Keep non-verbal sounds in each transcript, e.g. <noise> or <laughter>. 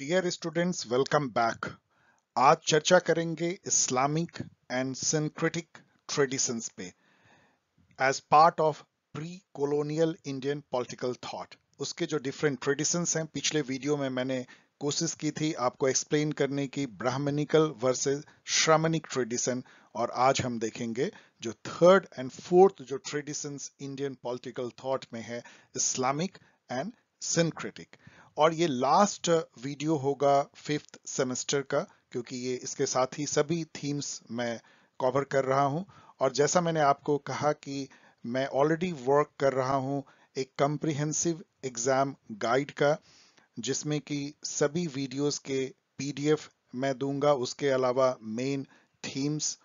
Dear students welcome back आज चर्चा करेंगे इस्लामिक एंड सिंक्रेटिक ट्रेडिशंस पे as part of pre colonial Indian political thought उसके जो डिफरेंट ट्रेडिशंस हैं पिछले वीडियो में मैंने कोशिश की थी आपको एक्सप्लेन करने की ब्राह्मणिकल वर्सेस श्रामणिक ट्रेडिशन और आज हम देखेंगे जो थर्ड एंड फोर्थ जो ट्रेडिशंस इंडियन पॉलिटिकल थॉट में है इस्लामिक एंड सिंक्रेटिक और ये लास्ट वीडियो होगा फिफ्थ सेमेस्टर का क्योंकि ये इसके साथ ही सभी थीम्स मैं कवर कर रहा हूँ और जैसा मैंने आपको कहा कि मैं ऑलरेडी वर्क कर रहा हूँ एक कंप्रिहेंसिव एग्जाम गाइड का जिसमें कि सभी वीडियोस के पीडीएफ मैं दूंगा उसके अलावा मेन थीम्स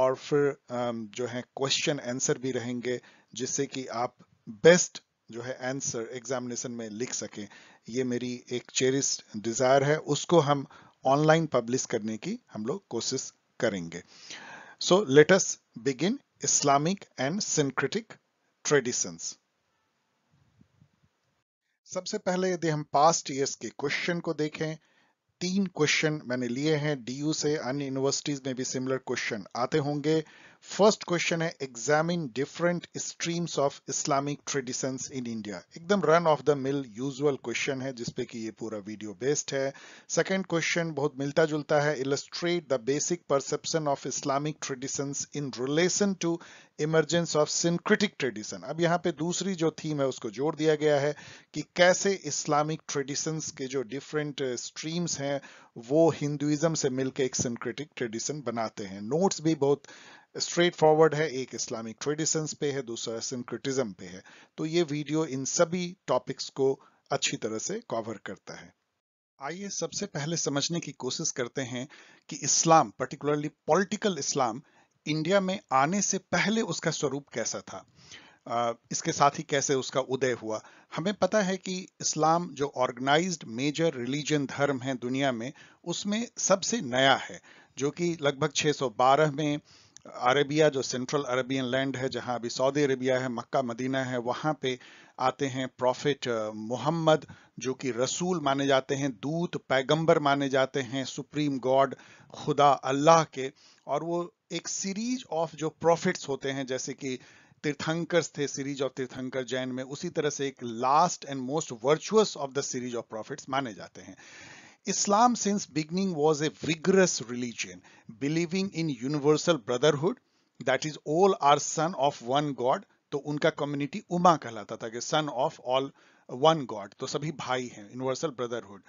और फिर जो है क्वेश्चन आंसर भी रहेंगे जिससे कि आप बेस्ट जो है आंसर एग्जामिनेशन में लिख सके ये मेरी एक चेरिस डिज़ायर है उसको हम ऑनलाइन पब्लिश करने की हम लोग कोशिश करेंगे so let's begin Islamic and syncretic traditions सबसे पहले यदि हम पास्ट ईयर्स के क्वेश्चन को देखें तीन क्वेश्चन मैंने लिए हैं डीयू से अन्य यूनिवर्सिटीज में भी सिमिलर क्वेश्चन आते होंगे फर्स्ट क्वेश्चन है examine different streams of Islamic traditions in India एकदम run of the mill usual question है जिसपे कि ये पूरा वीडियो बेस्ड है सेकंड क्वेश्चन बहुत मिलता जुलता है illustrate the basic perception of Islamic traditions in relation to emergence of syncretic tradition अब यहाँ पे दूसरी जो थीम है उसको जोड़ दिया गया है कि कैसे इस्लामिक ट्रेडिशंस के जो डिफरेंट स्ट्रीम्स हैं वो हिंदुइज्म से मिलकर एक सिंक्रिटिक ट्रेडिशन बनाते हैं नोट्स भी बहुत स्ट्रेट फॉरवर्ड है एक इस्लामिक ट्रेडिशंस पे है दूसरा सिंक्रिटिज्म पे है तो ये वीडियो इन सभी टॉपिक्स को अच्छी तरह से कवर करता है आइए सबसे पहले समझने की कोशिश करते हैं कि Islam particularly political Islam India में आने से पहले उसका स्वरूप कैसा था इसके साथ ही कैसे उसका उदय हुआ हमें पता है कि इस्लाम जो ऑर्गेनाइज्ड मेजर रिलीजन धर्म है दुनिया में उसमें सबसे नया है जो कि लगभग 612 में अरेबिया जो सेंट्रल अरेबियन लैंड है जहां अभी सऊदी अरेबिया है मक्का मदीना है वहां पे आते हैं प्रॉफिट मोहम्मद जो कि रसूल माने जाते हैं दूत पैगंबर माने जाते हैं सुप्रीम गॉड खुदा अल्लाह के और वो एक सीरीज ऑफ जो प्रॉफिट्स होते हैं जैसे कि तीर्थंकर थे सीरीज ऑफ तीर्थंकर जैन में उसी तरह से एक last and most virtuous of the series of prophets माने जाते हैं Islam since beginning was a vigorous religion, believing in universal brotherhood, that is all are son of one God, to unka community umma kehlata tha ke son of all one god to sabhi bhai hain universal brotherhood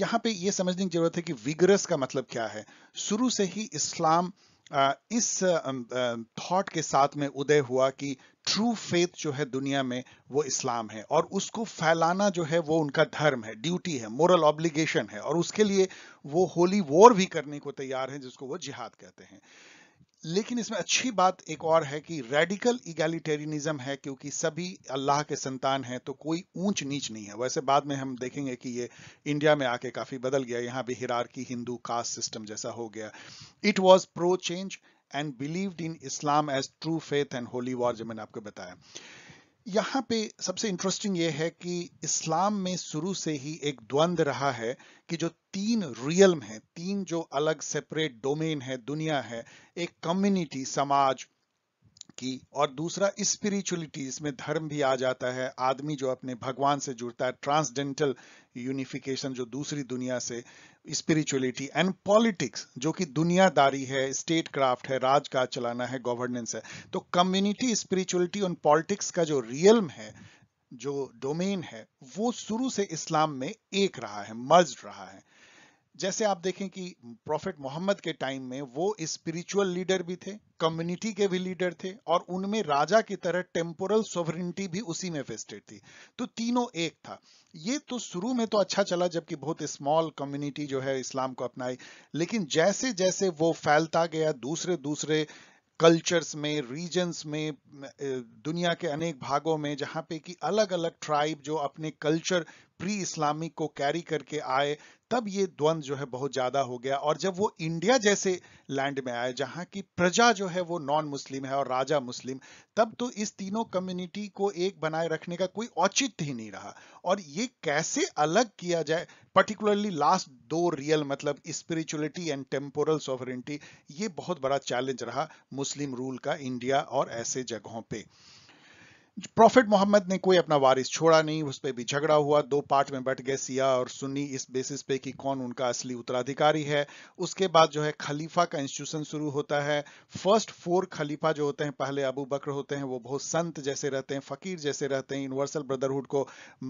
यहाँ पे ये समझने की जरूरत है कि vigorous का मतलब क्या है शुरू से ही इस्लाम इस थॉट के साथ में उदय हुआ कि ट्रू फेथ जो है दुनिया में वो इस्लाम है और उसको फैलाना जो है वो उनका धर्म है ड्यूटी है मोरल ऑब्लिगेशन है और उसके लिए वो होली वॉर भी करने को तैयार है जिसको वो जिहाद कहते हैं लेकिन इसमें अच्छी बात एक और है कि रेडिकल इगैलिटेरियनिज्म है क्योंकि सभी अल्लाह के संतान हैं तो कोई ऊंच नीच नहीं है वैसे बाद में हम देखेंगे कि ये इंडिया में आके काफी बदल गया यहाँ भी हिरार की हिंदू कास्ट सिस्टम जैसा हो गया it was pro change and believed in Islam as true faith and holy war जो मैंने आपको बताया यहाँ पे सबसे इंटरेस्टिंग ये है कि इस्लाम में शुरू से ही एक द्वंद रहा है कि जो तीन रियल है तीन जो अलग सेपरेट डोमेन है दुनिया है एक कम्युनिटी समाज की और दूसरा स्पिरिचुअलिटी इसमें धर्म भी आ जाता है आदमी जो अपने भगवान से जुड़ता है ट्रांसडेंटल यूनिफिकेशन जो दूसरी दुनिया से स्पिरिचुअलिटी एंड पॉलिटिक्स जो कि दुनियादारी है स्टेट क्राफ्ट है राज का चलाना है गवर्नेंस है तो कम्युनिटी स्पिरिचुअलिटी और पॉलिटिक्स का जो रियलम है जो डोमेन है वो शुरू से इस्लाम में एक रहा है मर्ज रहा है जैसे आप देखें कि प्रॉफिट मोहम्मद के टाइम में वो स्पिरिचुअल लीडर भी थे कम्युनिटी के भी लीडर थे और उनमें राजा की तरह टेम्पोरल सोवरिटी भी उसी में फेस्टेड थी तो तीनों एक था ये तो शुरू में तो अच्छा चला जबकि बहुत स्मॉल कम्युनिटी जो है इस्लाम को अपनाई लेकिन जैसे जैसे वो फैलता गया दूसरे दूसरे कल्चर्स में रीजन्स में दुनिया के अनेक भागों में जहाँ पे कि अलग अलग ट्राइब जो अपने कल्चर प्री इस्लामिक को कैरी करके आए तब ये द्वंद जो है बहुत ज्यादा हो गया और जब वो इंडिया जैसे लैंड में आया जहां की प्रजा जो है वो नॉन मुस्लिम है और राजा मुस्लिम तब तो इस तीनों कम्युनिटी को एक बनाए रखने का कोई औचित्य ही नहीं रहा और ये कैसे अलग किया जाए पर्टिकुलरली लास्ट दो रियल मतलब स्पिरिचुअलिटी एंड टेम्पोरल सॉवरेंटी ये बहुत बड़ा चैलेंज रहा मुस्लिम रूल का इंडिया और ऐसे जगहों पर प्रॉफिट मोहम्मद ने कोई अपना वारिस छोड़ा नहीं उस पर भी झगड़ा हुआ दो पार्ट में बट गए सिया और सुन्नी इस बेसिस पे कि कौन उनका असली उत्तराधिकारी है उसके बाद जो है खलीफा का इंस्टीट्यूशन शुरू होता है फर्स्ट फोर खलीफा जो होते हैं पहले अबू बकर होते हैं वो बहुत संत जैसे रहते हैं फकीर जैसे रहते हैं यूनिवर्सल ब्रदरहुड को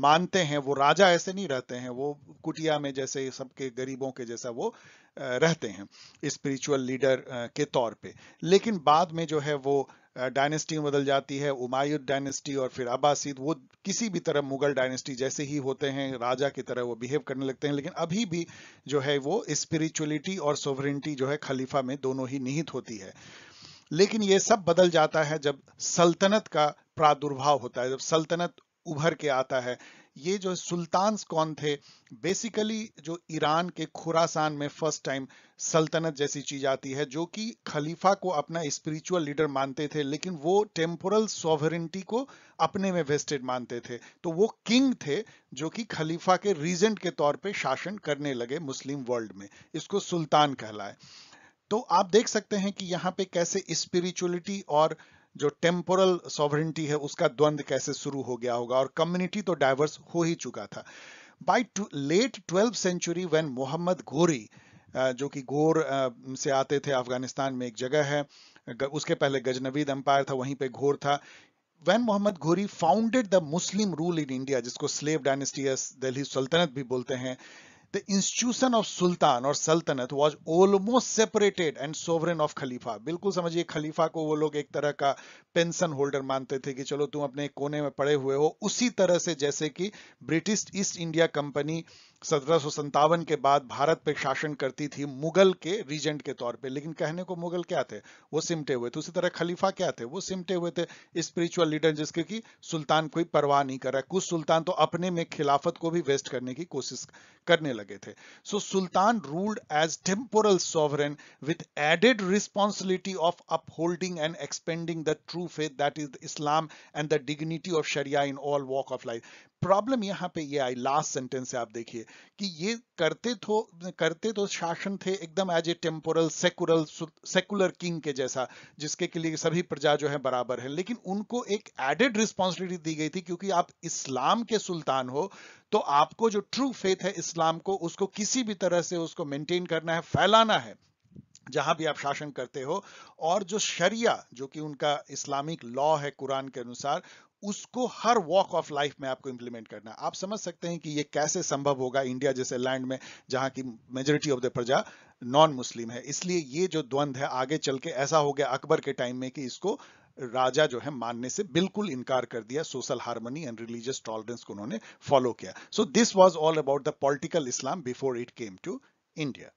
मानते हैं वो राजा ऐसे नहीं रहते हैं वो कुटिया में जैसे सबके गरीबों के जैसा वो रहते हैं स्पिरिचुअल लीडर के तौर पे लेकिन बाद में जो है वो डायनेस्टी बदल जाती है उमायूद डायनेस्टी और फिर अब्बासीद वो किसी भी तरह मुगल डायनेस्टी जैसे ही होते हैं राजा की तरह वो बिहेव करने लगते हैं लेकिन अभी भी जो है वो स्पिरिचुअलिटी और सोवरेंटी जो है खलीफा में दोनों ही निहित होती है लेकिन ये सब बदल जाता है जब सल्तनत का प्रादुर्भाव होता है जब सल्तनत उभर के आता है ये जो सुल्तान्स कौन थे बेसिकली जो ईरान के खुरासान में फर्स्ट टाइम सल्तनत जैसी चीज आती है जो कि खलीफा को अपना स्पिरिचुअल लीडर मानते थे लेकिन वो टेम्पोरल सॉवरिटी को अपने में वेस्टेड मानते थे तो वो किंग थे जो कि खलीफा के रीजेंट के तौर पे शासन करने लगे मुस्लिम वर्ल्ड में इसको सुल्तान कहलाए तो आप देख सकते हैं कि यहाँ पे कैसे स्पिरिचुअलिटी और uh, जो टेम्पोरल सॉवरिटी है उसका द्वंद कैसे शुरू हो गया होगा और कम्युनिटी तो डाइवर्स हो ही चुका था by late twelve century when Muhammad Ghori जो कि घोर uh, से आते थे अफगानिस्तान में एक जगह है उसके पहले गजनवीद एम्पायर था वहीं पे घोर था when Muhammad Ghori founded the Muslim rule in India जिसको स्लेव डायनेस्टी या दिल्ली सल्तनत भी बोलते हैं The institution of sultan or sultanate was almost separated and sovereign of khalifa. bilkul बिल्कुल समझिए खलीफा को वो लोग एक तरह का पेंशन होल्डर मानते थे कि चलो तुम kone mein pade hue ho usi tarah se jaise ki british east india company uh, सत्रह के बाद भारत पे शासन करती थी मुगल के रीजेंट के तौर पे लेकिन कहने को मुगल क्या थे वो सिमटे हुए थे उसी तरह खलीफा क्या थे वो सिमटे हुए थे स्पिरिचुअल लीडर जिसके कि सुल्तान कोई परवाह नहीं कर रहा कुछ सुल्तान तो अपने में खिलाफत को भी वेस्ट करने की कोशिश करने लगे थे so sultan ruled as temporal sovereign with added responsibility of upholding and expanding the true faith that is Islam and the dignity of sharia in all walk of life problem यहाँ पे ये आई last sentence से आप देखिए कि ये करते तो करते तो शासन थे एकदम as a temporal secular secular king के जैसा जिसके के लिए सभी प्रजा जो है बराबर है लेकिन उनको एक एडेड रिस्पॉन्सिबिलिटी दी गई थी क्योंकि आप इस्लाम के सुल्तान हो तो आपको जो ट्रू फेथ है इस्लाम को उसको किसी भी तरह से उसको मेंटेन करना है फैलाना है जहां भी आप शासन करते हो और जो शरिया जो कि उनका इस्लामिक लॉ है कुरान के अनुसार उसको हर वॉक ऑफ लाइफ में आपको इंप्लीमेंट करना है आप समझ सकते हैं कि ये कैसे संभव होगा इंडिया जैसे लैंड में जहां की मेजोरिटी ऑफ द प्रजा नॉन मुस्लिम है इसलिए ये जो द्वंद्व है आगे चल के ऐसा हो गया अकबर के टाइम में कि इसको राजा जो है मानने से बिल्कुल इनकार कर दिया social harmony and religious tolerance को उन्होंने फॉलो किया so this was all about the political Islam before it came to India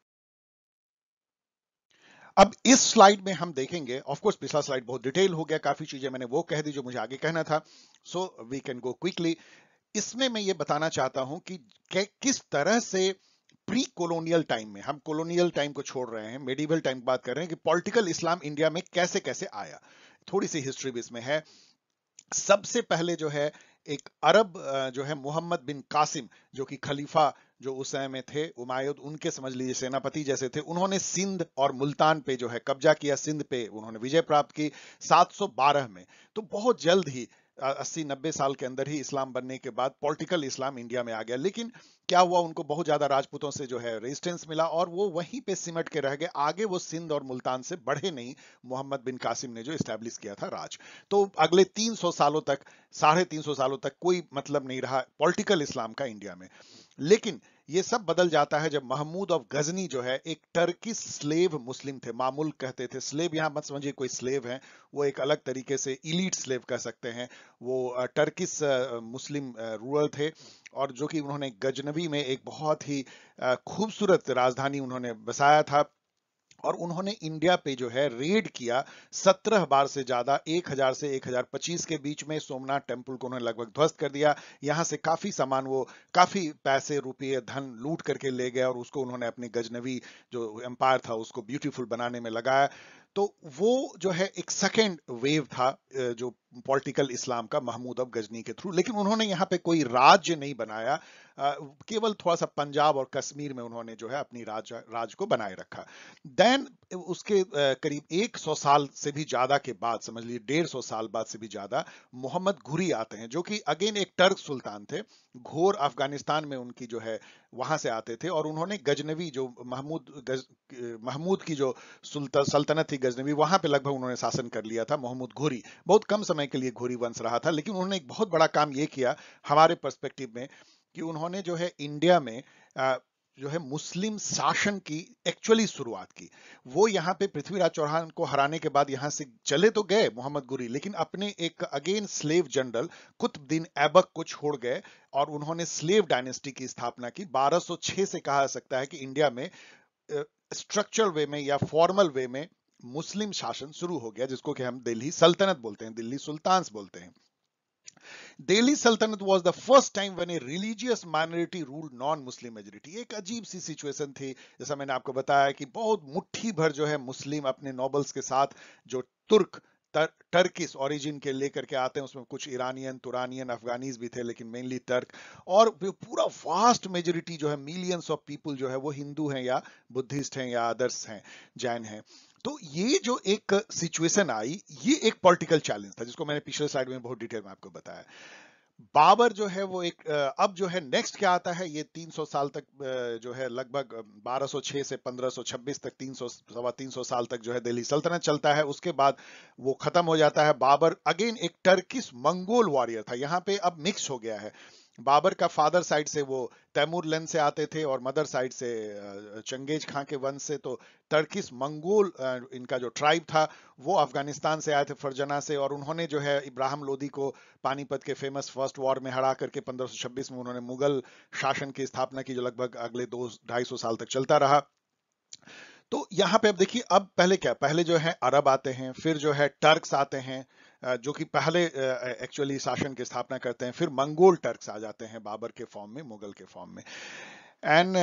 अब इस स्लाइड में हम देखेंगे ऑफकोर्स पिछला स्लाइड बहुत डिटेल हो गया काफी चीजें मैंने वो कह दी जो मुझे आगे कहना था so we can go quickly इसमें मैं ये बताना चाहता हूं कि किस तरह से प्री कोलोनियल टाइम में हम कोलोनियल टाइम को छोड़ रहे हैं मेडिवल टाइम बात कर रहे हैं कि पॉलिटिकल इस्लाम इंडिया में कैसे कैसे आया थोड़ी सी हिस्ट्री भी इसमें है सबसे पहले जो है एक अरब जो है मोहम्मद बिन कासिम जो कि खलीफा जो उस समय में थे उमायुद उनके समझ लीजिए सेनापति जैसे थे उन्होंने सिंध और मुल्तान पे जो है कब्जा किया सिंध पे उन्होंने विजय प्राप्त की 712 में तो बहुत जल्द ही अस्सी नब्बे साल के अंदर ही इस्लाम बनने के बाद पॉलिटिकल इस्लाम इंडिया में आ गया लेकिन क्या हुआ उनको बहुत ज्यादा राजपूतों से जो है रेजिस्टेंस मिला और वो वहीं पे सिमट के रह गए आगे वो सिंध और मुल्तान से बढ़े नहीं मोहम्मद बिन कासिम ने जो स्टैब्लिश किया था राज तो अगले 300 सालों तक साढ़े तीन सालों तक कोई मतलब नहीं रहा पॉलिटिकल इस्लाम का इंडिया में लेकिन ये सब बदल जाता है जब महमूद ऑफ गजनी जो है एक टर्की स्लेव मुस्लिम थे मामूल कहते थे स्लेव यहाँ मत समझिए कोई स्लेव है वो एक अलग तरीके से इलीट स्लेव कह सकते हैं वो टर्किस मुस्लिम रूरल थे और जो कि उन्होंने गजनबी में एक बहुत ही खूबसूरत राजधानी उन्होंने बसाया था और उन्होंने इंडिया पे जो है रेड किया सत्रह बार से ज्यादा एक हजार से एक हजार पच्चीस के बीच में सोमनाथ टेम्पल को उन्होंने लगभग ध्वस्त कर दिया यहां से काफी सामान वो काफी पैसे रुपये धन लूट करके ले गए और उसको उन्होंने अपनी गजनवी जो एम्पायर था उसको ब्यूटीफुल बनाने में लगाया तो वो जो है एक सेकेंड वेव था जो पॉलिटिकल इस्लाम का महमूद अब गजनी के थ्रू लेकिन उन्होंने यहाँ पे कोई राज्य नहीं बनाया केवल थोड़ा सा पंजाब और कश्मीर में उन्होंने जो है अपनी राज राज को बनाए रखा देन उसके करीब 100 साल से भी ज्यादा के बाद समझ लीजिए डेढ़ सौ साल बाद से भी ज्यादा मोहम्मद घुरी आते हैं जो कि अगेन एक टर्क सुल्तान थे घोर अफगानिस्तान में उनकी जो है वहां से आते थे और उन्होंने गजनवी जो महमूद गज, महमूद की जो सल्तनत थी गजनवी वहां पे लगभग उन्होंने शासन कर लिया था मोहम्मद घोरी बहुत कम समय के लिए घोरी वंश रहा था लेकिन उन्होंने एक बहुत बड़ा काम ये किया हमारे पर्सपेक्टिव में कि उन्होंने जो है इंडिया में आ, जो है मुस्लिम शासन की एक्चुअली शुरुआत की वो यहाँ पे पृथ्वीराज चौहान को हराने के बाद यहाँ से चले तो गए मोहम्मद गुरी लेकिन अपने एक again slave general Qutbuddin Aibak को छोड़ गए और उन्होंने स्लेव डायनेस्टी की स्थापना की 1206 से कहा जा सकता है कि इंडिया में स्ट्रक्चरल वे में या फॉर्मल वे में मुस्लिम शासन शुरू हो गया जिसको कि हम दिल्ली सल्तनत बोलते हैं दिल्ली सुल्तान बोलते हैं दिल्ली सल्तनत was the first time when a religious minority rule non Muslim majority एक अजीब सी सिचुएशन थी जैसा मैंने आपको बताया कि बहुत मुट्ठी भर जो है मुस्लिम अपने नॉबल्स के साथ जो तुर्क टर्किस ओरिजिन के लेकर के आते हैं उसमें कुछ ईरानियन तुरानियन अफगानीज भी थे लेकिन मेनली टर्क और पूरा वास्ट मेजोरिटी जो है मिलियंस ऑफ पीपल जो है वो हिंदू हैं या बुद्धिस्ट हैं या अदर्स हैं जैन हैं तो ये जो एक सिचुएशन आई ये एक पॉलिटिकल चैलेंज था जिसको मैंने पिछले स्लाइड में बहुत डिटेल में आपको बताया बाबर जो है वो एक अब जो है नेक्स्ट क्या आता है ये 300 साल तक जो है लगभग 1206 से 1526 तक 300 सवा 300 साल तक जो है दिल्ली सल्तनत चलता है उसके बाद वो खत्म हो जाता है बाबर अगेन एक टर्किस मंगोल वॉरियर था यहाँ पे अब मिक्स हो गया है बाबर का फादर साइड से वो तैमूर लेन से आते थे और मदर साइड से चंगेज खां के वंश से तो टर्किस मंगोल इनका जो ट्राइब था वो अफगानिस्तान से आए थे फरजना से और उन्होंने जो है इब्राहिम लोदी को पानीपत के फेमस फर्स्ट वॉर में हरा करके 1526 में उन्होंने मुगल शासन की स्थापना की जो लगभग अगले दो ढाई सौ साल तक चलता रहा तो यहाँ पे अब देखिए अब पहले क्या पहले जो है अरब आते हैं फिर जो है टर्क्स आते हैं जो कि पहले एक्चुअली शासन की स्थापना करते हैं फिर मंगोल टर्क्स आ जाते हैं बाबर के फॉर्म में मुगल के फॉर्म में एंड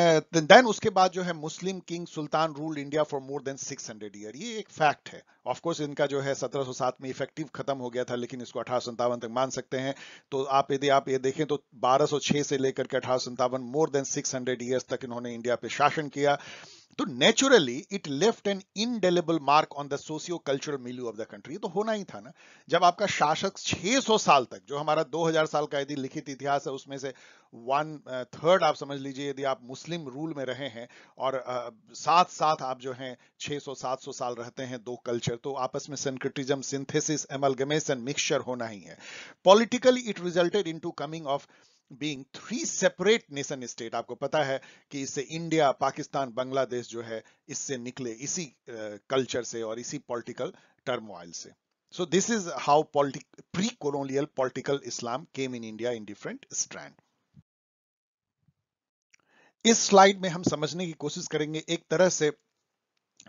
देन उसके बाद जो है Muslim king sultan rule India for more than 600 year ये एक फैक्ट है ऑफ कोर्स इनका जो है 1707 में इफेक्टिव खत्म हो गया था लेकिन इसको अठारह तक मान सकते हैं तो आप यदि आप ये देखें तो 1206 से लेकर के अठारह मोर देन 600 हंड्रेड ईयर्स तक इन्होंने इंडिया पे शासन किया तो naturally it left an indelible mark on the socio cultural milieu of the country तो होना ही था ना जब आपका शासक 600 साल तक जो हमारा 2000 साल का यदि लिखित इतिहास है उसमें से वन थर्ड आप समझ लीजिए यदि आप मुस्लिम रूल में रहे हैं और साथ साथ आप जो हैं 600-700 साल रहते हैं दो कल्चर तो आपस में सेंक्रिटिज्म सिंथेसिस एमलगमेशन मिक्सचर होना ही है politically it resulted in coming of being three separate nation state आपको पता है कि इससे इंडिया पाकिस्तान बांग्लादेश जो है इससे निकले इसी कल्चर से और इसी पॉलिटिकल टर्मोइल से so this is how politic pre colonial political Islam came in India in different strand इस स्लाइड में हम समझने की कोशिश करेंगे एक तरह से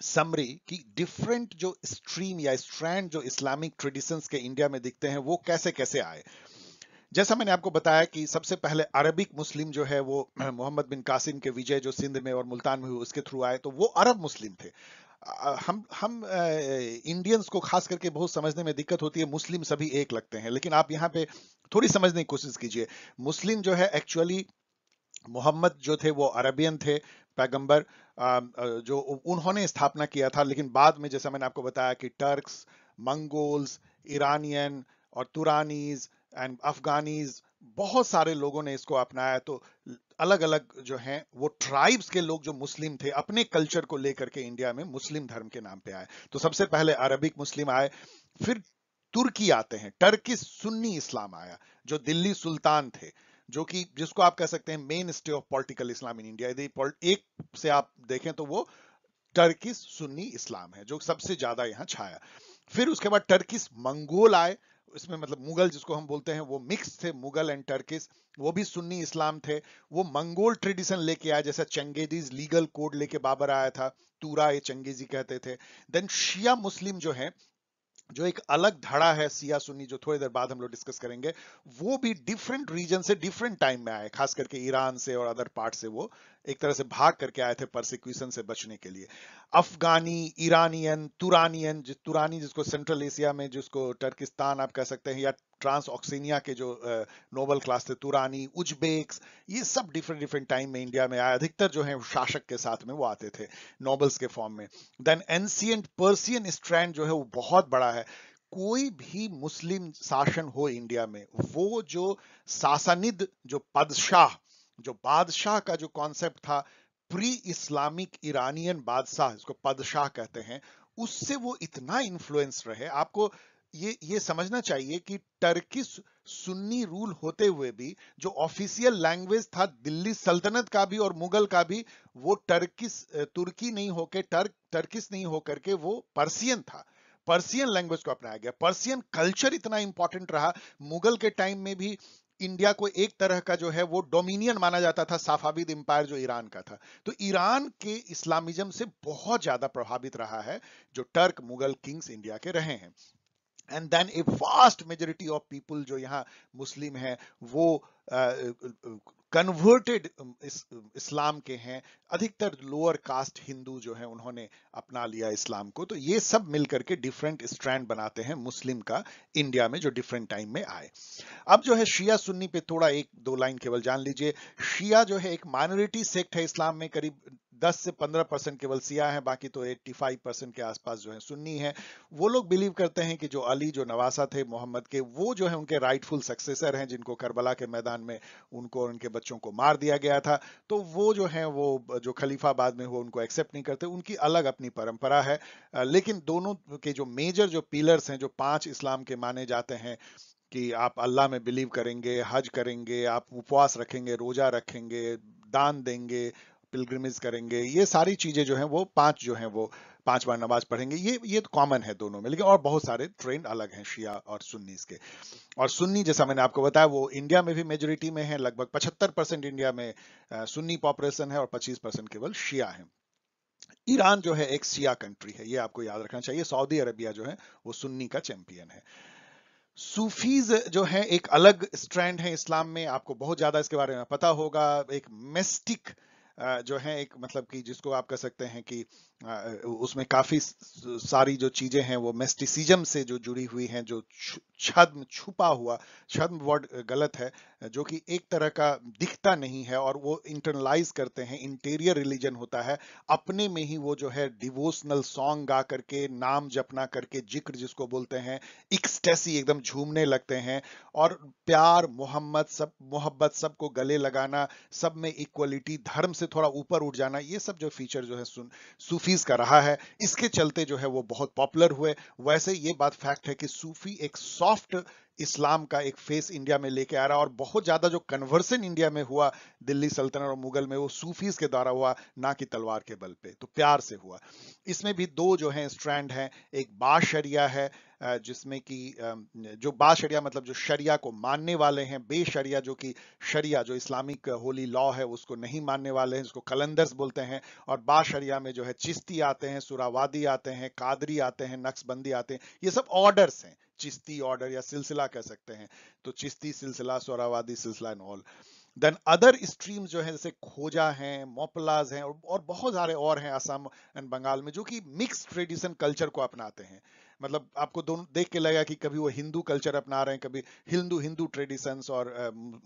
समरी कि डिफरेंट जो स्ट्रीम या स्ट्रैंड जो इस्लामिक ट्रेडिशंस के इंडिया में दिखते हैं वो कैसे कैसे आए जैसा मैंने आपको बताया कि सबसे पहले अरबिक मुस्लिम जो है वो <clears throat> मोहम्मद बिन कासिम के विजय जो सिंध में और मुल्तान में हुए उसके थ्रू आए तो वो अरब मुस्लिम थे हम हम इंडियंस को खास करके बहुत समझने में दिक्कत होती है मुस्लिम सभी एक लगते हैं लेकिन आप यहाँ पे थोड़ी समझने की कोशिश कीजिए मुस्लिम जो है एक्चुअली मोहम्मद जो थे वो अरबियन थे पैगंबर जो उन्होंने स्थापना किया था लेकिन बाद में जैसा मैंने आपको बताया कि टर्क्स मंगोल्स ईरानियन और तुरानीज़ एंड अफगानीज बहुत सारे लोगों ने इसको अपनाया तो अलग अलग जो हैं वो ट्राइब्स के लोग जो मुस्लिम थे अपने कल्चर को लेकर के इंडिया में मुस्लिम धर्म के नाम पे आए तो सबसे पहले अरबिक मुस्लिम आए फिर तुर्की आते हैं टर्की सुन्नी इस्लाम आया जो दिल्ली सुल्तान थे जो कि जिसको आप कह सकते हैं mainstay of political Islam in India यदि एक से आप देखें तो वो टर्किस सुन्नी इस्लाम है जो सबसे ज्यादा यहाँ छाया फिर उसके बाद टर्किस मंगोल आए इसमें मतलब मुगल जिसको हम बोलते हैं वो मिक्स थे मुगल एंड टर्किस वो भी सुन्नी इस्लाम थे वो मंगोल ट्रेडिशन लेके आया जैसा चंगेजीज लीगल कोड लेके बाबर आया था तूरा ये चंगेजी कहते थे देन शिया मुस्लिम जो है जो एक अलग धड़ा है सिया सुन्नी जो थोड़ी देर बाद हम लोग डिस्कस करेंगे वो भी डिफरेंट रीजन से डिफरेंट टाइम में आए खास करके ईरान से और अदर पार्ट से वो एक तरह से भाग करके आए थे परसिक्यूशन से बचने के लिए अफगानी ईरानियन तुरानियन जिस तुरानी जिसको सेंट्रल एशिया में जिसको टर्किस्तान आप कह सकते हैं या ट्रांस ऑक्सीनिया के जो नोबल क्लास थे तुरानी उजबेक्स ये सब डिफरेंट डिफरेंट टाइम में इंडिया में आया अधिकतर जो है शासक के साथ में वो आते थे नोबल्स के फॉर्म में देन एंसियंट पर्सियन स्ट्रैंड जो है वो बहुत बड़ा है कोई भी मुस्लिम शासन हो इंडिया में वो जो शासनिद जो पदशाह जो बादशाह का जो कॉन्सेप्ट था प्री इस्लामिक ईरानियन बादशाह इसको पदशाह कहते हैं उससे वो इतना इन्फ्लुएंस रहे आपको ये ये समझना चाहिए कि टर्की सुन्नी रूल होते हुए भी जो ऑफिशियल लैंग्वेज था दिल्ली सल्तनत का भी और मुगल का भी वो टर्किस तुर्की नहीं होके टर्क टर्किस नहीं होकर के वो पर्सियन था पर्सियन लैंग्वेज को अपनाया गया पर्सियन कल्चर इतना इंपॉर्टेंट रहा मुगल के टाइम में भी इंडिया को एक तरह का जो है वो डोमिनियन माना जाता था साफाविद एम्पायर जो ईरान का था तो ईरान के इस्लामिज्म से बहुत ज्यादा प्रभावित रहा है जो टर्क मुगल किंग्स इंडिया के रहे हैं and then a vast majority of people जो यहाँ मुस्लिम है वो कन्वर्टेड इस, इस्लाम के हैं अधिकतर लोअर कास्ट हिंदू जो है उन्होंने अपना लिया इस्लाम को तो ये सब मिलकर के डिफरेंट स्ट्रैंड बनाते हैं मुस्लिम का इंडिया में जो डिफरेंट टाइम में आए अब जो है शिया सुन्नी पे थोड़ा एक दो लाइन केवल जान लीजिए शिया जो है एक माइनॉरिटी सेक्ट है इस्लाम में करीब 10 से 15 परसेंट केवल सिया है बाकी तो 85 परसेंट के आसपास जो है सुन्नी है वो लोग बिलीव करते हैं कि जो अली जो नवासा थे मोहम्मद के वो जो है उनके राइटफुल सक्सेसर हैं जिनको करबला के मैदान में उनको और उनके बच्चों को मार दिया गया था तो वो जो है वो जो खलीफा बाद में हुआ उनको एक्सेप्ट नहीं करते उनकी अलग अपनी परंपरा है लेकिन दोनों के जो मेजर जो पिलर्स हैं जो पांच इस्लाम के माने जाते हैं कि आप अल्लाह में बिलीव करेंगे हज करेंगे आप उपवास रखेंगे रोजा रखेंगे दान देंगे पिलग्रिमेज करेंगे ये सारी चीजें जो है वो पांच जो है वो पांच बार नमाज पढ़ेंगे ये ये तो कॉमन है दोनों में लेकिन और बहुत सारे ट्रेंड अलग हैं शिया और सुन्नी के और सुन्नी जैसा मैंने आपको बताया वो इंडिया में भी मेजोरिटी में है लगभग पचहत्तर परसेंट इंडिया में सुन्नी पॉपुलेशन है और पच्चीस परसेंट केवल शिया है ईरान जो है एक शिया कंट्री है ये आपको याद रखना चाहिए सऊदी अरेबिया जो है वो सुन्नी का चैंपियन है सूफीज जो है एक अलग स्ट्रैंड है इस्लाम में आपको बहुत ज्यादा इसके बारे में पता होगा एक मेस्टिक जो है एक मतलब कि जिसको आप कह सकते हैं कि उसमें काफी सारी जो चीजें हैं वो मेस्टिसिज्म से जो जुड़ी हुई हैं जो छद्म छुपा हुआ छद्म वर्ड गलत है जो कि एक तरह का दिखता नहीं है और वो इंटरनलाइज करते हैं इंटीरियर रिलीजन होता है अपने में ही वो जो है डिवोशनल सॉन्ग गा करके नाम जपना करके जिक्र जिसको बोलते हैं एक्सटेसी एकदम झूमने लगते हैं और प्यार मोहम्मद सब मोहब्बत सबको गले लगाना सब में इक्वलिटी धर्म से थोड़ा ऊपर उठ जाना ये सब जो फीचर जो है सुन सूफी सूफीज का रहा है इसके चलते जो है वो बहुत पॉपुलर हुए वैसे ये बात फैक्ट है कि सूफी एक सॉफ्ट इस्लाम का एक फेस इंडिया में लेके आ रहा और बहुत ज़्यादा जो कन्वर्सन इंडिया में हुआ दिल्ली सल्तनत और मुगल में वो सूफीज के द्वारा हुआ ना कि तलवार के बल पे तो प्यार से हुआ इसमें भी दो जो हैं स्ट्रैंड हैं एक बाशरिया है जिसमें कि जो बाशरिया मतलब जो शरिया को मानने वाले हैं बेशरिया जो कि शरिया जो इस्लामिक होली लॉ है उसको नहीं मानने वाले हैं जिसको कलंदर्स बोलते हैं और बाशरिया में जो है चिश्ती आते हैं सुरावादी आते हैं कादरी आते हैं नक्सबंदी आते हैं ये सब ऑर्डर्स हैं चिश्ती ऑर्डर या सिलसिला कह सकते हैं तो चिश्ती सिलसिला सोरावादी सिलसिला and all then other stream जो है जैसे खोजा हैं मोपलाज हैं और, और बहुत सारे और हैं असम एंड बंगाल में जो कि मिक्स ट्रेडिशन कल्चर को अपनाते हैं मतलब आपको दोनों देख के लगा कि कभी वो हिंदू कल्चर अपना रहे हैं कभी हिंदू हिंदू ट्रेडिशंस और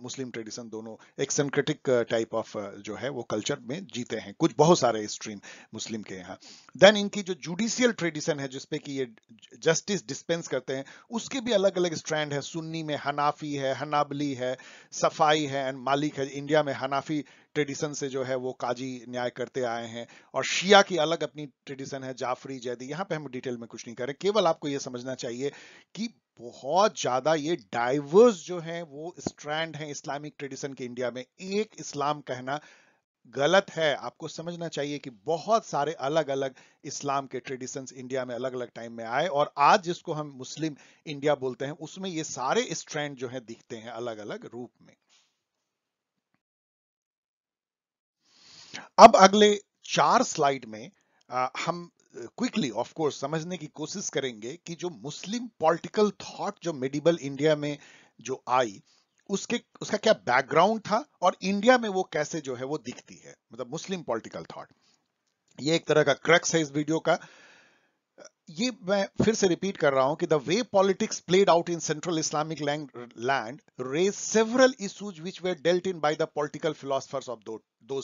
मुस्लिम ट्रेडिशन दोनों एक सेंक्रेटिक टाइप ऑफ जो है वो कल्चर में जीते हैं कुछ बहुत सारे स्ट्रीम मुस्लिम के यहाँ देन इनकी जो जुडिशियल ट्रेडिशन है जिसपे कि ये जस्टिस डिस्पेंस करते हैं उसके भी अलग अलग स्ट्रैंड है सुन्नी में हनाफी है हनाबली है सफाई है एंड मालिक है इंडिया में हनाफी ट्रेडिशन से जो है वो काजी न्याय करते आए हैं और शिया की अलग अपनी ट्रेडिशन है जाफरी जैदी यहाँ पे हम डिटेल में कुछ नहीं करें केवल आपको ये समझना चाहिए कि बहुत ज्यादा ये डाइवर्स जो है वो स्ट्रैंड है इस्लामिक ट्रेडिशन के इंडिया में एक इस्लाम कहना गलत है आपको समझना चाहिए कि बहुत सारे अलग अलग इस्लाम के ट्रेडिशंस इंडिया में अलग अलग टाइम में आए और आज जिसको हम मुस्लिम इंडिया बोलते हैं उसमें ये सारे स्ट्रैंड जो है दिखते हैं अलग अलग रूप में अब अगले चार स्लाइड में आ, हम क्विकली ऑफ कोर्स समझने की कोशिश करेंगे कि जो मुस्लिम पॉलिटिकल थॉट जो मेडिबल इंडिया में जो आई उसके उसका क्या बैकग्राउंड था और इंडिया में वो कैसे जो है वो दिखती है मतलब मुस्लिम पॉलिटिकल थॉट ये एक तरह का क्रक्स है इस वीडियो का ये मैं फिर से रिपीट कर रहा हूं कि the way politics played out in central Islamic land raise several issues which way dealt in by the political philosophers of those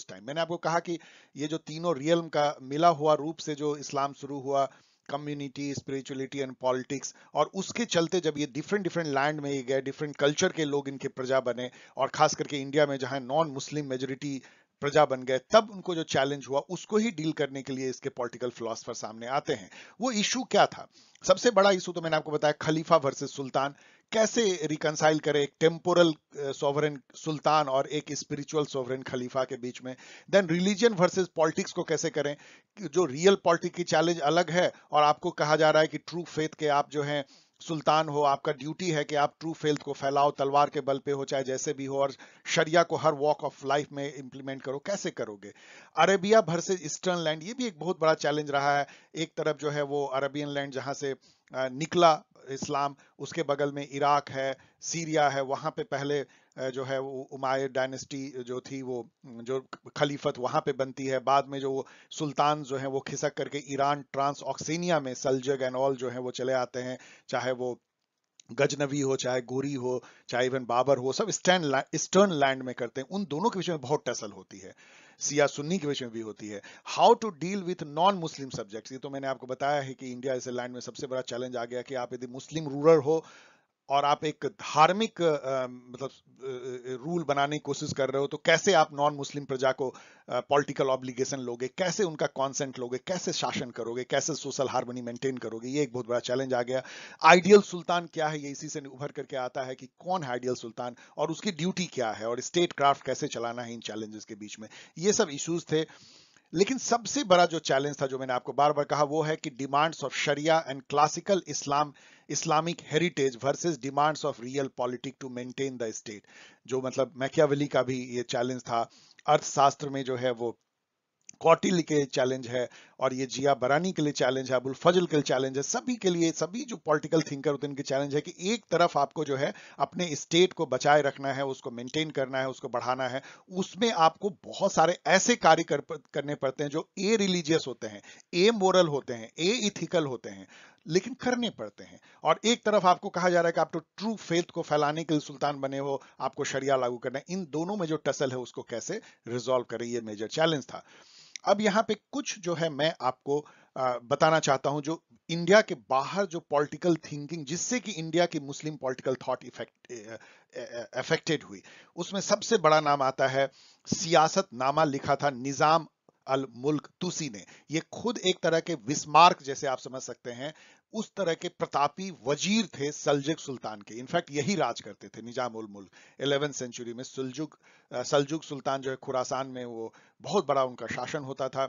time मैंने आपको कहा कि ये जो तीनों रियल का मिला हुआ रूप से जो इस्लाम शुरू हुआ कम्युनिटी स्पिरिचुअलिटी एंड पॉलिटिक्स और उसके चलते जब ये डिफरेंट डिफरेंट लैंड में ये गए डिफरेंट कल्चर के लोग इनके प्रजा बने और खास करके इंडिया में जहां नॉन मुस्लिम मेजोरिटी प्रजा बन गए तब उनको जो चैलेंज हुआ उसको ही डील करने के लिए इसके पॉलिटिकल फिलोसफर सामने आते हैं वो इशू क्या था सबसे बड़ा इशू तो मैंने आपको बताया खलीफा वर्सेस सुल्तान कैसे रिकनसाइल करे एक टेम्पोरल सोवरेन सुल्तान और एक स्पिरिचुअल सोवरेन खलीफा के बीच में देन रिलीजन वर्सेस पॉलिटिक्स को कैसे करें जो रियल पॉलिटिक की चैलेंज अलग है और आपको कहा जा रहा है कि ट्रू फेथ के आप जो हैं सुल्तान हो आपका ड्यूटी है कि आप ट्रू फेल्थ को फैलाओ तलवार के बल पे हो चाहे जैसे भी हो और शरिया को हर वॉक ऑफ लाइफ में इंप्लीमेंट करो कैसे करोगे अरेबिया भर से ईस्टर्न लैंड ये भी एक बहुत बड़ा चैलेंज रहा है एक तरफ जो है वो अरेबियन लैंड जहाँ से निकला इस्लाम उसके बगल में इराक है सीरिया है वहाँ पे पहले जो है वो उमायर डायनेस्टी जो थी वो जो खलीफत वहां पे बनती है बाद में जो सुल्तान जो है वो खिसक करके ईरान ट्रांस ऑक्सीनिया में सलजग एंड ऑल जो है वो चले आते हैं चाहे वो गजनवी हो चाहे गोरी हो चाहे इवन बाबर हो सब स्टैंड ईस्टर्न लैंड में करते हैं उन दोनों के विषय में बहुत टसल होती है सिया सुन्नी के विषय में भी होती है how to deal with non Muslim subjects ये तो मैंने आपको बताया है कि इंडिया इस लैंड में सबसे बड़ा चैलेंज आ गया कि आप यदि मुस्लिम रूरल हो और आप एक धार्मिक मतलब रूल बनाने की कोशिश कर रहे हो तो कैसे आप नॉन मुस्लिम प्रजा को पॉलिटिकल ऑब्लिगेशन लोगे कैसे उनका कॉन्सेंट लोगे कैसे शासन करोगे कैसे सोशल हार्मनी मेंटेन करोगे ये एक बहुत बड़ा चैलेंज आ गया आइडियल सुल्तान क्या है ये इसी से उभर करके आता है कि कौन है आइडियल सुल्तान और उसकी ड्यूटी क्या है और स्टेट क्राफ्ट कैसे चलाना है इन चैलेंजेस के बीच में ये सब इशूज थे लेकिन सबसे बड़ा जो चैलेंज था जो मैंने आपको बार बार कहा वो है कि demands of Shariah and classical Islam Islamic heritage versus demands of realpolitik to maintain the state जो मतलब मैकियावली का भी ये चैलेंज था अर्थशास्त्र में जो है वो कौटिल के चैलेंज है और ये जिया बरानी के लिए चैलेंज है अबुल फजल के लिए चैलेंज है सभी के लिए सभी जो पॉलिटिकल थिंकर होते हैं इनके चैलेंज है कि एक तरफ आपको जो है अपने स्टेट को बचाए रखना है उसको मेंटेन करना है उसको बढ़ाना है उसमें आपको बहुत सारे ऐसे कार्य कर, करने पड़ते हैं जो ए रिलीजियस होते हैं ए मोरल होते हैं ए इथिकल होते हैं लेकिन करने पड़ते हैं और एक तरफ आपको कहा जा रहा है कि आप तो ट्रू फेथ को फैलाने के लिए सुल्तान बने हो आपको शरिया लागू करना है इन दोनों में जो टसल है उसको कैसे रिजोल्व करें ये मेजर चैलेंज था अब यहाँ पे कुछ जो है मैं आपको बताना चाहता हूं जो इंडिया के बाहर जो पॉलिटिकल थिंकिंग जिससे कि इंडिया की Muslim political thought effect affected हुई उसमें सबसे बड़ा नाम आता है सियासत नामा लिखा था निजाम अल मुल्क तुसी ने ये खुद एक तरह के विस्मार्क जैसे आप समझ सकते हैं उस तरह के प्रतापी वजीर थे सलजुग सुल्तान के इनफैक्ट यही राज करते थे निजाम उल मुल्क इलेवेंथ सेंचुरी में सुलजुग सलजुग सुल्तान जो है खुरासान में वो बहुत बड़ा उनका शासन होता था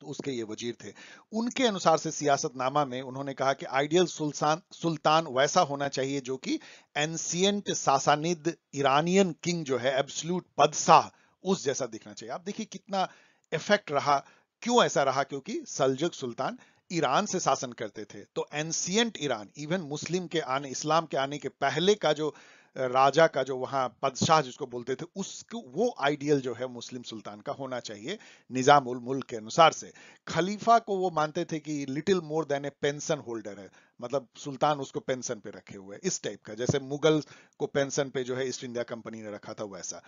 तो उसके ये वजीर थे उनके अनुसार से सियासतनामा में उन्होंने कहा कि आइडियल सुल्तान सुल्तान वैसा होना चाहिए जो कि एंसियंट सासानिद ईरानियन किंग जो है एब्सलूट बदशाह उस जैसा दिखना चाहिए आप देखिए कितना इफेक्ट रहा क्यों ऐसा रहा क्योंकि सलजुग सुल्तान ईरान से शासन करते थे तो एंसियंट ईरान इवन मुस्लिम के आने इस्लाम के आने के पहले का जो राजा का जो वहां पदशाह जिसको बोलते थे उसको वो आइडियल जो है मुस्लिम सुल्तान का होना चाहिए निजाम उल मुल्क के अनुसार से खलीफा को वो मानते थे कि little more than a pension holder है मतलब सुल्तान उसको पेंशन पे रखे हुए इस टाइप का जैसे मुगल को पेंशन पे जो है ईस्ट इंडिया कंपनी ने रखा था वैसा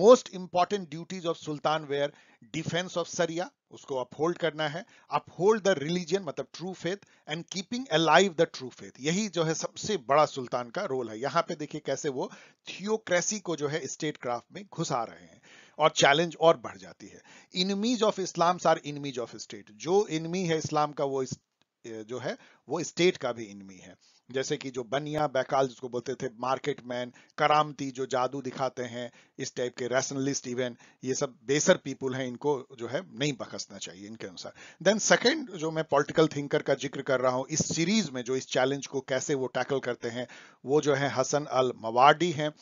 most important duties of sultan were defence of sharia उसको अपहोल्ड करना है अपहोल्ड द रिलीजन मतलब true faith and keeping alive the true faith यही जो है सबसे बड़ा सुल्तान का रोल है यहाँ पे देखिए कैसे वो थियोक्रेसी को जो है स्टेट क्राफ्ट में घुसा रहे हैं और चैलेंज और बढ़ जाती है enemies of Islams are enemies of state जो इनमी है इस्लाम का वो जो है वो स्टेट का भी इनमी है जैसे कि जो बनिया बैकाल जिसको बोलते थे मार्केट मैन करामती जो जादू दिखाते हैं इस टाइप के रैशनलिस्ट इवन ये सब बेसर पीपुल हैं इनको जो है नहीं बखसना चाहिए इनके अनुसार देन सेकेंड जो मैं पॉलिटिकल थिंकर का जिक्र कर रहा हूँ इस सीरीज में जो इस चैलेंज को कैसे वो टैकल करते हैं वो जो है हसन अल मवाडी हैं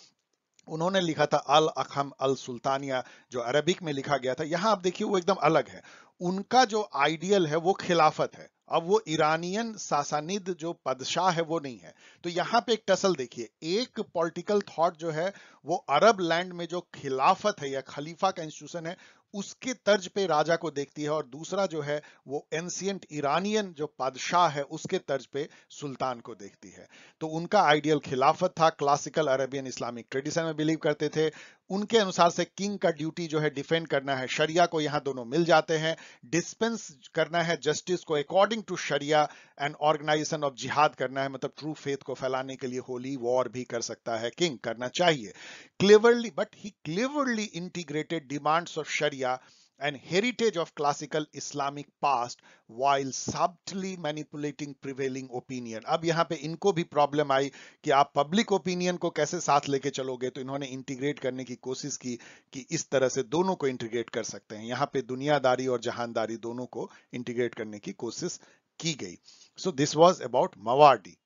उन्होंने लिखा था अल अखम अल सुल्तानिया जो अरबिक में लिखा गया था यहां आप देखिए वो एकदम अलग है उनका जो आइडियल है वो खिलाफत है अब वो ईरानियन सासानिद जो पदशाह है वो नहीं है तो यहाँ पे एक टसल देखिए एक पॉलिटिकल थॉट जो है वो अरब लैंड में जो खिलाफत है या खलीफा का इंस्टीट्यूशन है उसके तर्ज पे राजा को देखती है और दूसरा जो है वो एंसियंट ईरानियन जो बादशाह है उसके तर्ज पे सुल्तान को देखती है तो उनका आइडियल खिलाफत था क्लासिकल अरेबियन इस्लामिक ट्रेडिशन में बिलीव करते थे उनके अनुसार से किंग का ड्यूटी जो है डिफेंड करना है शरिया को यहां दोनों मिल जाते हैं डिस्पेंस करना है जस्टिस को according to sharia and organisation of jihad करना है मतलब ट्रू फेथ को फैलाने के लिए होली वॉर भी कर सकता है किंग करना चाहिए cleverly but he cleverly integrated demands of sharia Sharia and heritage of classical Islamic past while subtly manipulating prevailing opinion. अब यहाँ पे इनको भी problem आई कि आप public opinion को कैसे साथ लेके चलोगे तो इन्होंने integrate करने की कोशिश की कि इस तरह से दोनों को integrate कर सकते हैं यहाँ पे दुनियादारी और जहानदारी दोनों को integrate करने की कोशिश की गई So this was about Mawardi.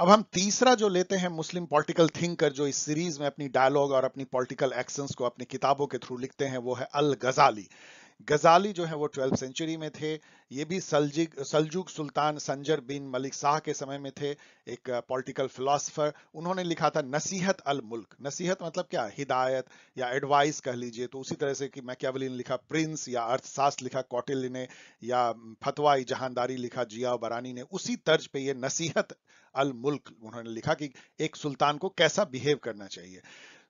अब हम तीसरा जो लेते हैं मुस्लिम पॉलिटिकल थिंकर जो इस सीरीज में अपनी डायलॉग और अपनी पॉलिटिकल एक्शंस को अपनी किताबों के थ्रू लिखते हैं वो है अल गजाली गजाली जो है वो ट्वेल्थ सेंचुरी में थे ये भी सलजिक सलजुग सुल्तान संजर बिन मलिक शाह के समय में थे एक पॉलिटिकल फिलोसोफर उन्होंने लिखा था नसीहत अल मुल्क नसीहत मतलब क्या हिदायत या एडवाइस कह लीजिए तो उसी तरह से कि मैकेवली ने लिखा प्रिंस या अर्थशास्त्र लिखा कौटिल्य ने या फतवाई जहानदारी लिखा जिया बरानी ने उसी तर्ज पे ये नसीहत अल मुल्क उन्होंने लिखा कि एक सुल्तान को कैसा बिहेव करना चाहिए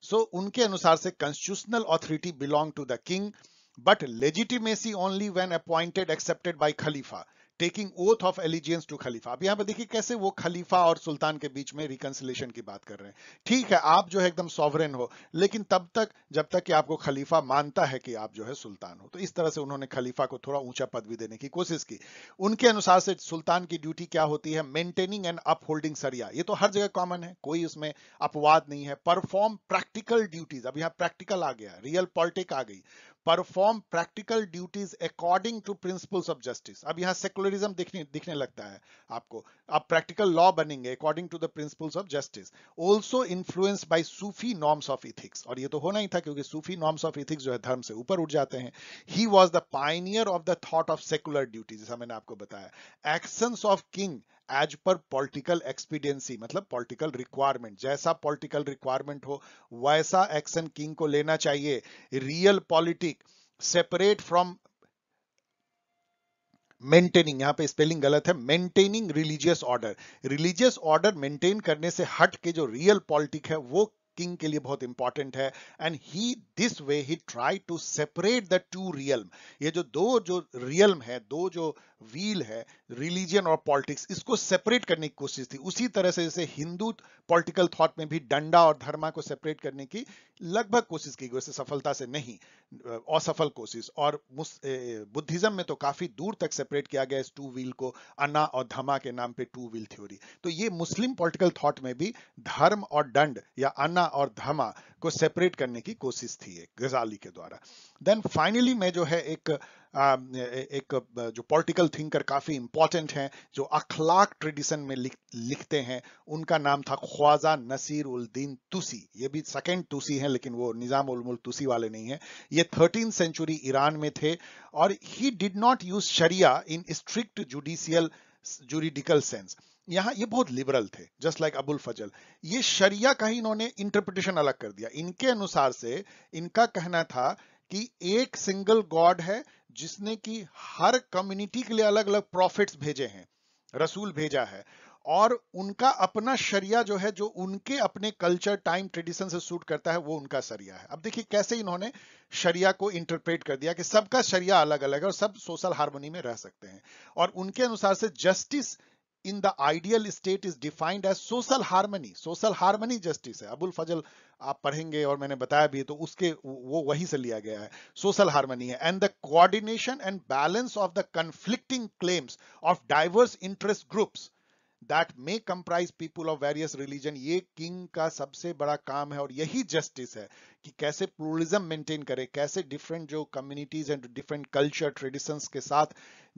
सो so, उनके अनुसार से constitutional authority belong to the king but legitimacy only when appointed accepted by Khalifa taking oath of allegiance to Khalifa अब यहां पर देखिए कैसे वो खलीफा और सुल्तान के बीच में रिकन्सिलेशन की बात कर रहे हैं ठीक है आप जो है एकदम सॉवरेन हो लेकिन तब तक जब तक कि आपको खलीफा मानता है कि आप जो है सुल्तान हो तो इस तरह से उन्होंने खलीफा को थोड़ा ऊंचा पद भी देने की कोशिश की उनके अनुसार से सुल्तान की ड्यूटी क्या होती है मेंटेनिंग एंड अपहोल्डिंग सरिया ये तो हर जगह कॉमन है कोई उसमें अपवाद नहीं है परफॉर्म प्रैक्टिकल ड्यूटीज अब यहाँ प्रैक्टिकल आ गया रियल पॉलिटिक आ गई perform practical duties according to principles of justice अब यहाँ सेकुलरिज्म दिखने दिखने लगता है आपको अब प्रैक्टिकल लॉ बनेंगे according to the principles of justice also influence by Sufi norms of ethics और ये तो होना ही था क्योंकि सूफी नॉर्म्स ऑफ इथिक्स जो है धर्म से ऊपर उठ जाते हैं he was the pioneer of the thought of secular duty जैसा मैंने आपको बताया actions of king as per political expediency मतलब पॉलिटिकल रिक्वायरमेंट जैसा पॉलिटिकल रिक्वायरमेंट हो वैसा एक्शन किंग को लेना चाहिए realpolitik separate from maintaining यहां पे स्पेलिंग गलत है maintaining religious order religious order maintain करने से हट के जो रियल पॉलिटिक है वो किंग के लिए बहुत इंपॉर्टेंट है and he this way he try to separate the two realm ये जो दो जो रियल्म है दो जो व्हील है रिलीजन और पॉलिटिक्स इसको सेपरेट करने की कोशिश थी उसी तरह से जैसे हिंदू पॉलिटिकल थॉट में भी डंडा और धर्मा को सेपरेट करने की लगभग कोशिश की वैसे सफलता से नहीं असफल कोशिश और बुद्धिज्म में तो काफी दूर तक सेपरेट किया गया इस टू व्हील को अन्ना और धमा के नाम पे टू व्हील थ्योरी तो ये मुस्लिम पॉलिटिकल थॉट में भी धर्म और दंड या अन्ना धना और धमा को सेपरेट करने की कोशिश थी एक गजाली के द्वारा देन फाइनली मैं जो है एक आ, um, एक जो पॉलिटिकल थिंकर काफी इंपॉर्टेंट हैं जो अखलाक ट्रेडिशन में लिख, लिखते हैं उनका नाम था ख्वाजा नसीर उल दीन तुसी ये भी सेकेंड तुसी हैं लेकिन वो निजाम उल मुल तुसी वाले नहीं हैं ये थर्टीन सेंचुरी ईरान में थे और he did not use sharia in strict judicial juridical sense यहाँ ये बहुत लिबरल थे जस्ट लाइक अबुल फजल ये शरिया का ही इन्होंने इंटरप्रिटेशन अलग कर दिया इनके अनुसार से इनका कहना था कि एक सिंगल गॉड है जिसने कि हर कम्युनिटी के लिए अलग अलग प्रॉफिट्स भेजे हैं रसूल भेजा है और उनका अपना शरिया जो है जो उनके अपने कल्चर टाइम ट्रेडिशन से सूट करता है वो उनका शरिया है अब देखिए कैसे इन्होंने शरिया को इंटरप्रेट कर दिया कि सबका शरिया अलग अलग है और सब सोशल हार्मोनी में रह सकते हैं और उनके अनुसार से justice in the ideal state is defined as social harmony social harmony justice है अबुल फजल आप पढ़ेंगे और मैंने बताया भी तो उसके वो वही से लिया गया है सोशल हार्मनी है and the coordination and balance of the conflicting claims of diverse interest groups that may comprise people of various religion ये किंग का सबसे बड़ा काम है और यही जस्टिस है कि कैसे प्लूरिज्म मेंटेन करे कैसे डिफरेंट जो communities and different culture traditions के साथ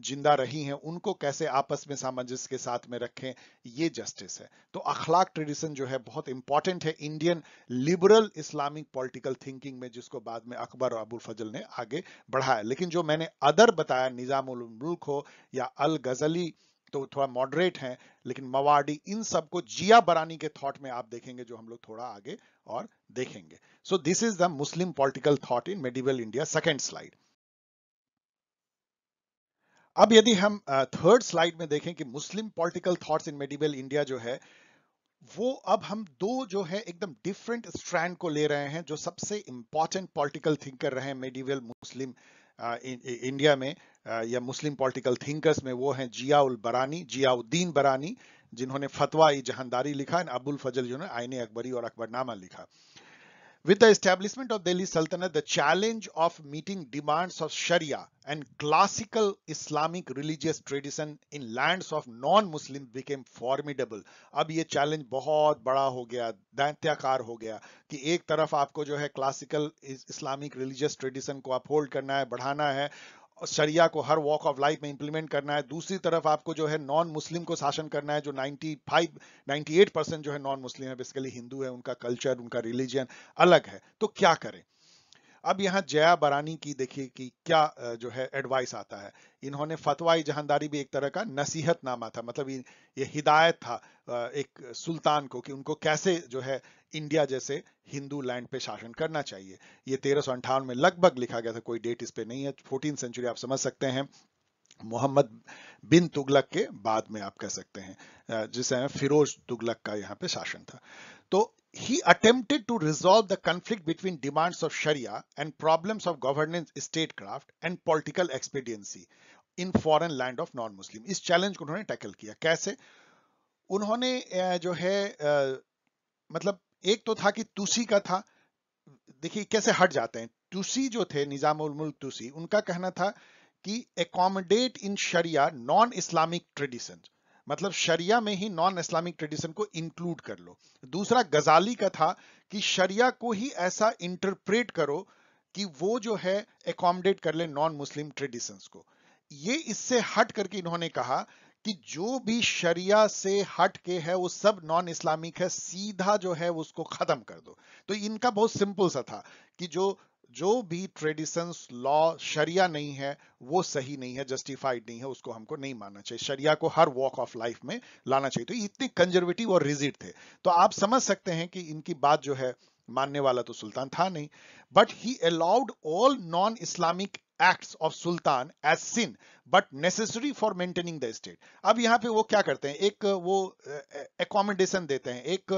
जिंदा रही हैं उनको कैसे आपस में सामंजस्य के साथ में रखें ये जस्टिस है तो अखलाक ट्रेडिशन जो है बहुत इंपॉर्टेंट है Indian liberal Islamic political thinking में जिसको बाद में अकबर और अबुल फजल ने आगे बढ़ाया लेकिन जो मैंने अदर बताया निजामुल मुल्क हो या अल गजली तो थोड़ा मॉडरेट हैं लेकिन मवाडी इन सबको जिया बरानी के थॉट में आप देखेंगे जो हम लोग थोड़ा आगे और देखेंगे so this is the Muslim political thought in medieval India second slide अब यदि हम थर्ड uh, स्लाइड में देखें कि Muslim political thoughts in medieval India जो है वो अब हम दो जो है एकदम डिफरेंट स्ट्रैंड को ले रहे हैं जो सबसे इंपॉर्टेंट पॉलिटिकल थिंकर रहे मेडिवल मुस्लिम इंडिया में या मुस्लिम पॉलिटिकल थिंकर्स में वो हैं जियाउल बरानी जियाउद्दीन बरानी जिन्होंने फतवा जहानदारी लिखा एंड अबुल फजल जिन्होंने आईने अकबरी और अकबरनामा लिखा With the establishment of Delhi Sultanate, the challenge of meeting demands of Sharia and classical Islamic religious tradition in lands of non muslims became formidable. अब ये challenge बहुत बड़ा हो गया दैत्याकार हो गया कि एक तरफ आपको जो है classical Islamic religious tradition को अपहोल्ड करना है बढ़ाना है शरिया को हर वॉक ऑफ लाइफ में इंप्लीमेंट करना है दूसरी तरफ आपको जो है नॉन मुस्लिम को शासन करना है जो 95 98 परसेंट जो है नॉन मुस्लिम है बेसिकली हिंदू है उनका कल्चर उनका रिलीजन अलग है तो क्या करें अब यहाँ जया बरानी की देखिए कि क्या जो है एडवाइस आता है इन्होंने फतवाई जहानदारी भी एक तरह का नसीहत नामा था मतलब ये हिदायत था एक सुल्तान को कि उनको कैसे जो है इंडिया जैसे हिंदू लैंड पे शासन करना चाहिए ये तेरह में लगभग लिखा गया था कोई डेट इस पे नहीं है फोर्टीन सेंचुरी आप समझ सकते हैं मोहम्मद बिन तुगलक के बाद में आप कह सकते हैं जिसे फिरोज तुगलक का यहाँ पे शासन था तो he attempted to resolve the conflict between demands of Sharia and problems of governance, statecraft, and political expediency in foreign land of non muslim इस challenge को उन्होंने टैकल किया कैसे उन्होंने जो है मतलब एक तो था कि तुसी का था देखिए कैसे हट जाते हैं तुसी जो थे निजाम मुल्क तुसी उनका कहना था कि accommodate in sharia non Islamic traditions मतलब शरिया में ही नॉन इस्लामिक ट्रेडिशन को इंक्लूड कर लो दूसरा गजाली का था कि शरिया को ही ऐसा इंटरप्रेट करो कि वो जो है अकोमोडेट कर ले नॉन मुस्लिम ट्रेडिशन को ये इससे हट करके इन्होंने कहा कि जो भी शरिया से हट के है वो सब नॉन इस्लामिक है सीधा जो है उसको खत्म कर दो तो इनका बहुत सिंपल सा था कि जो जो भी ट्रेडिशंस लॉ शरिया नहीं है वो सही नहीं है जस्टिफाइड नहीं है उसको हमको नहीं मानना चाहिए शरिया को हर वॉक ऑफ लाइफ में लाना चाहिए तो इतने कंजर्वेटिव और रिजिड थे तो आप समझ सकते हैं कि इनकी बात जो है मानने वाला तो सुल्तान था नहीं but he allowed all non Islamic act of sultan as sin but necessary for maintaining the state अब यहाँ पे वो क्या करते हैं एक वो एकोमोडेशन देते हैं एक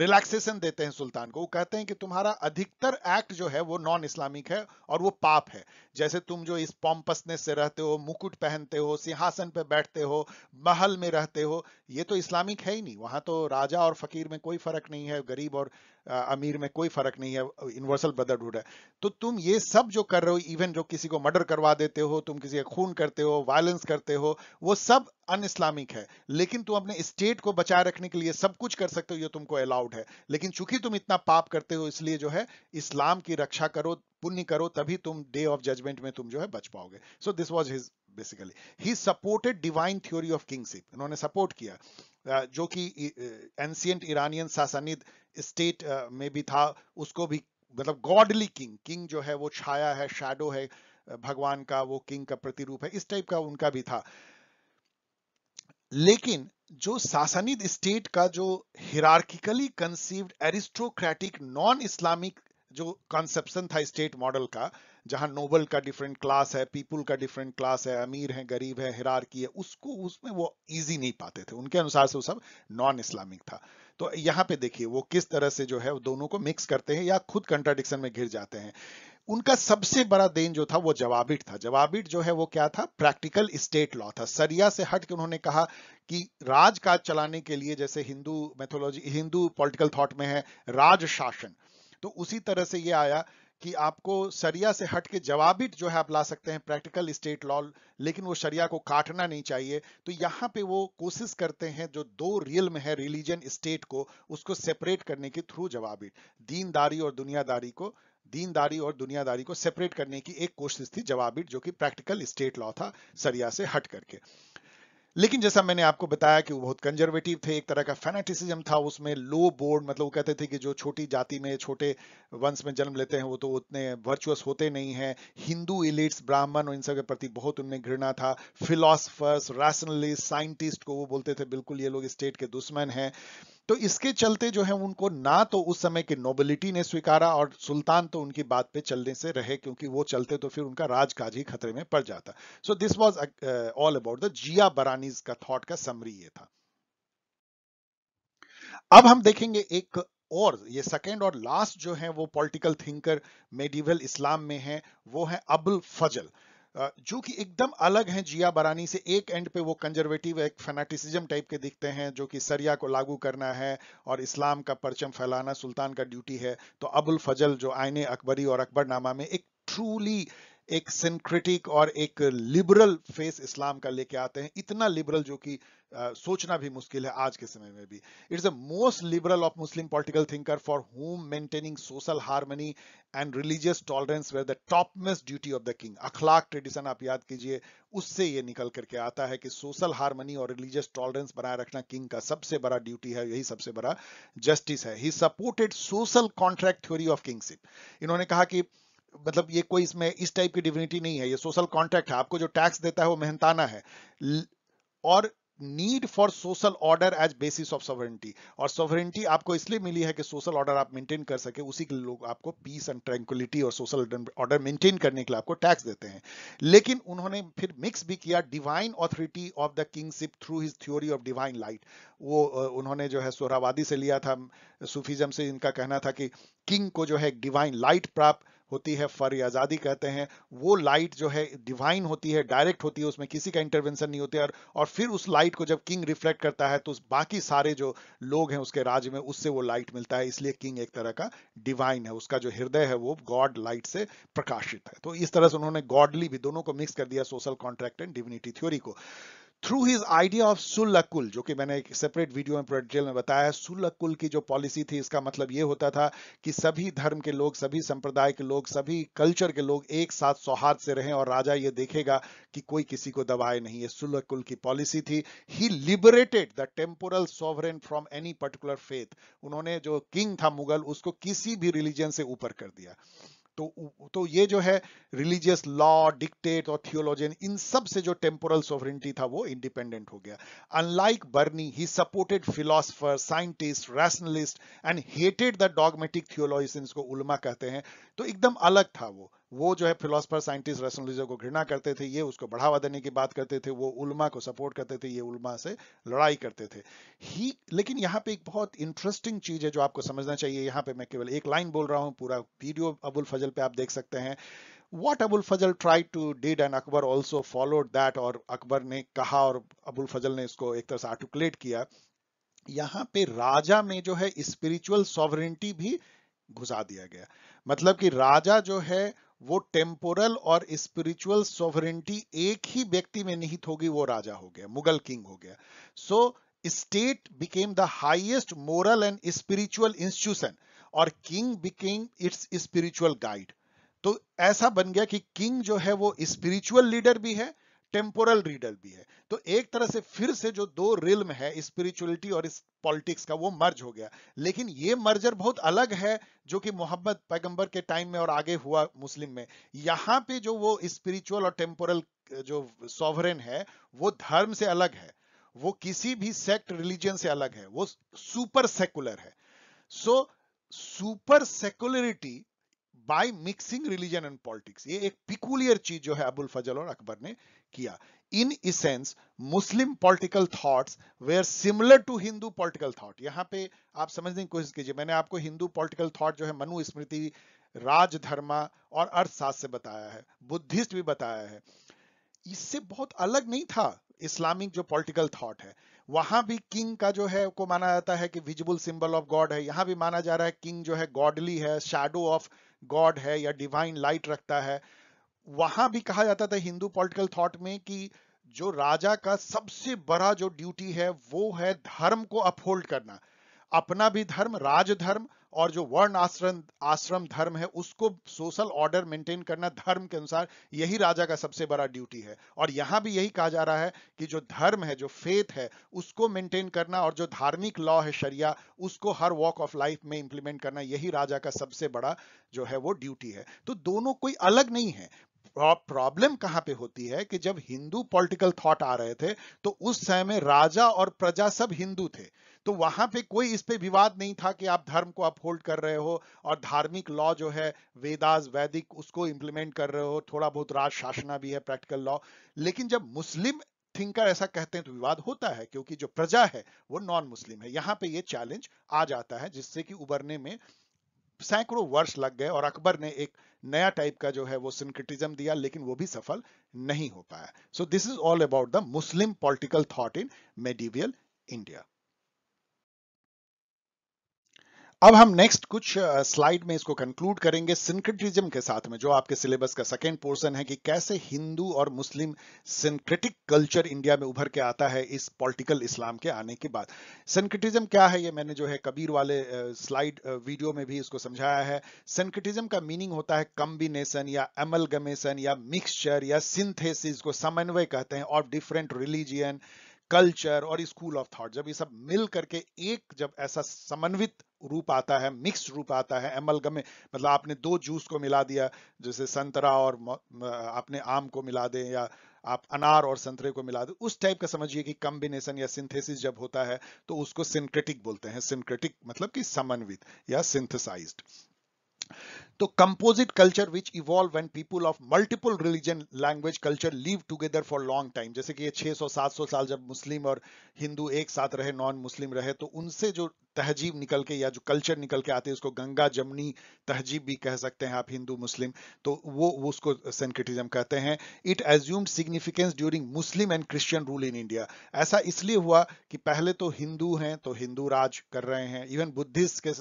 रिलैक्सेशन देते हैं सुल्तान को वो कहते हैं कि तुम्हारा अधिकतर एक्ट जो है वो नॉन इस्लामिक है और वो पाप है जैसे तुम जो इस पॉम्पसनेस से रहते हो मुकुट पहनते हो सिंहासन पे बैठते हो महल में रहते हो ये तो इस्लामिक है ही नहीं वहां तो राजा और फकीर में कोई फर्क नहीं है गरीब और अमीर में कोई फर्क नहीं है यूनिवर्सल ब्रदरहुड है तो तुम ये सब जो कर रहे हो इवन जो किसी को मर्डर करवा देते हो तुम किसी का खून करते हो वायलेंस करते हो वो सब अन इस्लामिक है लेकिन तुम अपने स्टेट को बचाए रखने के लिए सब कुछ कर सकते हो ये तुमको अलाउड है लेकिन चूंकि तुम इतना पाप करते हो इसलिए जो है इस्लाम की रक्षा करो पुण्य करो तभी तुम डे ऑफ जजमेंट में तुम जो है बच पाओगे so this was his basically he supported divine theory of kingship इन्होंने सपोर्ट किया जो कि ancient Iranian Sasanid state uh, में भी था उसको भी मतलब गॉडली किंग किंग जो है वो छाया है शैडो है भगवान का वो किंग का प्रतिरूप है इस टाइप का उनका भी था लेकिन जो सासनिद स्टेट का जो hierarchically conceived aristocratic non Islamic जो कॉन्सेप्शन था स्टेट मॉडल का जहां नोबल का डिफरेंट क्लास है पीपुल का डिफरेंट क्लास है अमीर है गरीब है की है उसको उसमें वो इजी नहीं पाते थे उनके अनुसार से वो सब नॉन इस्लामिक था तो यहाँ पे देखिए वो किस तरह से जो है वो दोनों को मिक्स करते हैं या खुद कंट्राडिक्शन में घिर जाते हैं उनका सबसे बड़ा देन जो था वो जवाबिट था जवाबिट जो है वो क्या था प्रैक्टिकल स्टेट लॉ था सरिया से हट के उन्होंने कहा कि राजकाज चलाने के लिए जैसे Hindu mythology Hindu political thought में है राज शासन तो उसी तरह से ये आया कि आपको शरिया से हट के जवाबिट जो है आप ला सकते हैं प्रैक्टिकल स्टेट लॉ लेकिन वो शरिया को काटना नहीं चाहिए तो यहाँ पे वो कोशिश करते हैं जो दो रियल में है रिलीजन स्टेट को उसको सेपरेट करने के थ्रू जवाबिट दीनदारी और दुनियादारी को दीनदारी और दुनियादारी को सेपरेट करने की एक कोशिश थी जवाबिट जो कि प्रैक्टिकल स्टेट लॉ था सरिया से हट करके लेकिन जैसा मैंने आपको बताया कि वो बहुत कंजर्वेटिव थे एक तरह का फेनाटिसिज्म था उसमें लो बोर्ड मतलब वो कहते थे कि जो छोटी जाति में छोटे वंश में जन्म लेते हैं वो तो उतने वर्चुअस होते नहीं हैं हिंदू इलिट्स ब्राह्मण और इन सब के प्रति बहुत उनमें घृणा था फिलोसफर्स रैशनलिस्ट साइंटिस्ट को वो बोलते थे बिल्कुल ये लोग स्टेट के दुश्मन हैं तो इसके चलते जो है उनको ना तो उस समय के नोबिलिटी ने स्वीकारा और सुल्तान तो उनकी बात पे चलने से रहे क्योंकि वो चलते तो फिर उनका राजकाज ही खतरे में पड़ जाता so this was all about the Zia Barani's का थॉट का समरी ये था अब हम देखेंगे एक और ये सेकेंड और लास्ट जो है वो पॉलिटिकल थिंकर मेडिवल इस्लाम में है वो है अबुल फजल जो कि एकदम अलग हैं जिया बरानी से एक एंड पे वो कंजर्वेटिव एक फेनाटिसिज्म टाइप के दिखते हैं जो कि सरिया को लागू करना है और इस्लाम का परचम फैलाना सुल्तान का ड्यूटी है तो अबुल फजल जो आईने अकबरी और अकबरनामा में एक ट्रूली एक सिंक्रेटिक और एक लिबरल फेस इस्लाम का लेके आते हैं इतना लिबरल जो कि सोचना भी मुश्किल है आज के समय में भी it's a most liberal of Muslim political thinker for whom maintaining social harmony and religious tolerance were the top topmost duty of the king अखलाक ट्रेडिशन आप याद कीजिए उससे ये निकल करके आता है कि सोशल हार्मनी और रिलीजियस टॉलरेंस बनाए रखना किंग का सबसे बड़ा ड्यूटी है यही सबसे बड़ा जस्टिस है he supported social contract theory of kingship इन्होंने कहा कि मतलब ये कोई इसमें इस टाइप की डिविनिटी नहीं है ये सोशल कॉन्ट्रैक्ट है आपको जो टैक्स देता है वो मेहनताना है और need for social order as basis of sovereignty और सॉवरेंटी आपको इसलिए मिली है कि सोशल ऑर्डर आप मेंटेन कर सके उसी के लोग आपको पीस एंड ट्रैंक्विलिटी और सोशल ऑर्डर मेंटेन करने के लिए आपको टैक्स देते हैं लेकिन उन्होंने फिर मिक्स भी किया divine authority of the kingship through his theory of divine light वो उन्होंने जो है सोहरावादी से लिया था सूफिज्म से इनका कहना था कि किंग को जो है डिवाइन लाइट प्राप्त होती है फर आज़ादी कहते हैं वो लाइट जो है डिवाइन होती है डायरेक्ट होती है उसमें किसी का इंटरवेंशन नहीं होती है और फिर उस लाइट को जब किंग रिफ्लेक्ट करता है तो बाकी सारे जो लोग हैं उसके राज्य में उससे वो लाइट मिलता है इसलिए किंग एक तरह का डिवाइन है उसका जो हृदय है वो गॉड लाइट से प्रकाशित है तो इस तरह से उन्होंने गॉडली भी दोनों को मिक्स कर दिया social contract and divinity theory को थ्रू हिज आइडिया ऑफ सुलकुल जो कि मैंने एक सेपरेट वीडियो में प्रोडियल में बताया सुलकुल की जो पॉलिसी थी इसका मतलब ये होता था कि सभी धर्म के लोग सभी संप्रदाय के लोग सभी कल्चर के लोग एक साथ सौहार्द से रहें और राजा ये देखेगा कि कोई किसी को दबाए नहीं सुल सुलकुल की पॉलिसी थी ही liberated the temporal sovereign from any particular faith उन्होंने जो किंग था मुगल उसको किसी भी रिलीजन से ऊपर कर दिया तो तो ये जो है रिलीजियस लॉ डिक्टेट और थियोलॉजियन इन सब से जो टेम्पोरल सोवरेंटी था वो इंडिपेंडेंट हो गया unlike Barani he supported philosopher scientist rationalist and hated the dogmatic theologists को उलमा कहते हैं तो एकदम अलग था वो वो जो है फिलोसफर साइंटिस्ट रसनलिज्म को घृणा करते थे ये उसको बढ़ावा देने की बात करते थे वो उलमा को सपोर्ट करते थे ये उलमा से लड़ाई करते थे ही लेकिन यहाँ पे एक बहुत इंटरेस्टिंग चीज है जो आपको समझना चाहिए यहाँ पे मैं केवल एक लाइन बोल रहा हूँ पूरा वीडियो अबुल फजल पे आप देख सकते हैं what Abul Fazl try to did and Akbar also followed that और अकबर ने कहा और अबुल फजल ने इसको एक तरह से आर्टिकुलेट किया यहाँ पे राजा में जो है स्पिरिचुअल सॉवरिटी भी घुसा दिया गया मतलब कि राजा जो है वो टेम्पोरल और स्पिरिचुअल सोवरेंटी एक ही व्यक्ति में निहित होगी वो राजा हो गया मुगल किंग हो गया so state became the highest moral and spiritual institution और king became its spiritual guide तो ऐसा बन गया कि किंग जो है वो स्पिरिचुअल लीडर भी है टेम्पोरल रीडल भी है तो एक तरह से फिर से जो दो रिल्म है स्पिरिचुअलिटी और इस पॉलिटिक्स का वो मर्ज हो गया लेकिन ये मर्जर बहुत अलग है जो कि मोहम्मद पैगंबर के टाइम में और आगे हुआ मुस्लिम में यहाँ पे जो वो स्पिरिचुअल और टेम्पोरल जो सॉवरेन है वो धर्म से अलग है वो किसी भी सेक्ट रिलीजन से अलग है वो सुपर सेकुलर है so super secularity by mixing religion and politics ये एक पिकुलियर चीज जो है अबुल फजल और अकबर ने किया in essence Muslim political thoughts were similar to Hindu political thought यहाँ पे आप समझने की कोशिश कीजिए मैंने आपको हिंदू पॉलिटिकल थॉट जो है मनु स्मृति राजधर्मा और अर्थशास्त्र से बताया है बुद्धिस्ट भी बताया है इससे बहुत अलग नहीं था इस्लामिक जो पॉलिटिकल थॉट है वहां भी किंग का जो है को माना जाता है कि विजिबल सिंबल ऑफ गॉड है यहाँ भी माना जा रहा है किंग जो है गॉडली है शेडो ऑफ गॉड है या डिवाइन लाइट रखता है वहां भी कहा जाता था हिंदू पॉलिटिकल थॉट में कि जो राजा का सबसे बड़ा जो ड्यूटी है वो है धर्म को अपहोल्ड करना अपना भी धर्म राजधर्म और जो वर्ण आश्रम आश्रम धर्म है उसको सोशल ऑर्डर मेंटेन करना धर्म के अनुसार यही राजा का सबसे बड़ा ड्यूटी है और यहां भी यही कहा जा रहा है कि जो धर्म है जो फेथ है उसको मेंटेन करना और जो धार्मिक लॉ है शरिया उसको हर वॉक ऑफ लाइफ में इंप्लीमेंट करना यही राजा का सबसे बड़ा जो है वो ड्यूटी है तो दोनों कोई अलग नहीं है प्रॉब्लम कहां पे होती है कि जब हिंदू पॉलिटिकल थॉट आ रहे थे तो उस समय में राजा और प्रजा सब हिंदू थे तो वहां पे कोई इस पे विवाद नहीं था कि आप धर्म को अपहोल्ड कर रहे हो और धार्मिक लॉ जो है वेदास वैदिक उसको इंप्लीमेंट कर रहे हो थोड़ा बहुत राज शासना भी है प्रैक्टिकल लॉ लेकिन जब मुस्लिम थिंकर ऐसा कहते हैं तो विवाद होता है क्योंकि जो प्रजा है वो नॉन मुस्लिम है यहाँ पे ये चैलेंज आ जाता है जिससे कि उबरने में सैकड़ों वर्ष लग गए और अकबर ने एक नया टाइप का जो है वो सिंक्रिटिज्म दिया लेकिन वो भी सफल नहीं हो पाया so this is all about the Muslim political thought in medieval India अब हम नेक्स्ट कुछ स्लाइड में इसको कंक्लूड करेंगे सिंक्रेटिज्म के साथ में जो आपके सिलेबस का सेकेंड पोर्शन है कि कैसे हिंदू और मुस्लिम सिंक्रेटिक कल्चर इंडिया में उभर के आता है इस पॉलिटिकल इस्लाम के आने के बाद सिंक्रेटिज्म क्या है ये मैंने जो है कबीर वाले स्लाइड वीडियो में भी इसको समझाया है सिंक्रेटिज्म का मीनिंग होता है कम्बिनेशन या एमलगमेशन या मिक्सचर या सिंथेसिस को समन्वय कहते हैं ऑफ डिफरेंट रिलीजियन कल्चर और स्कूल ऑफ थॉट जब ये सब मिल करके एक जब ऐसा समन्वित रूप आता है मिक्स रूप आता है एमलगम में मतलब आपने दो जूस को मिला दिया जैसे संतरा और आपने आम को मिला दें या आप अनार और संतरे को मिला दें उस टाइप का समझिए कि कॉम्बिनेशन या सिंथेसिस जब होता है तो उसको सिंक्रेटिक बोलते हैं सिंक्रेटिक मतलब कि समन्वित या सिंथेसाइज तो composite culture which evolve and people of multiple religion language culture live together for long time जैसे कि ये 600 700 साल जब मुस्लिम और हिंदू एक साथ रहे नॉन मुस्लिम रहे तो उनसे जो तहजीब निकल के या जो कल्चर निकल के आते हैं उसको गंगा जमनी तहजीब भी कह सकते हैं आप हिंदू मुस्लिम तो वो, वो उसको सेंक्रिटिज्म कहते हैं it assume significance during Muslim and Christian rule in India ऐसा इसलिए हुआ कि पहले तो हिंदू हैं तो हिंदू राज कर रहे हैं इवन बुद्धिस्ट के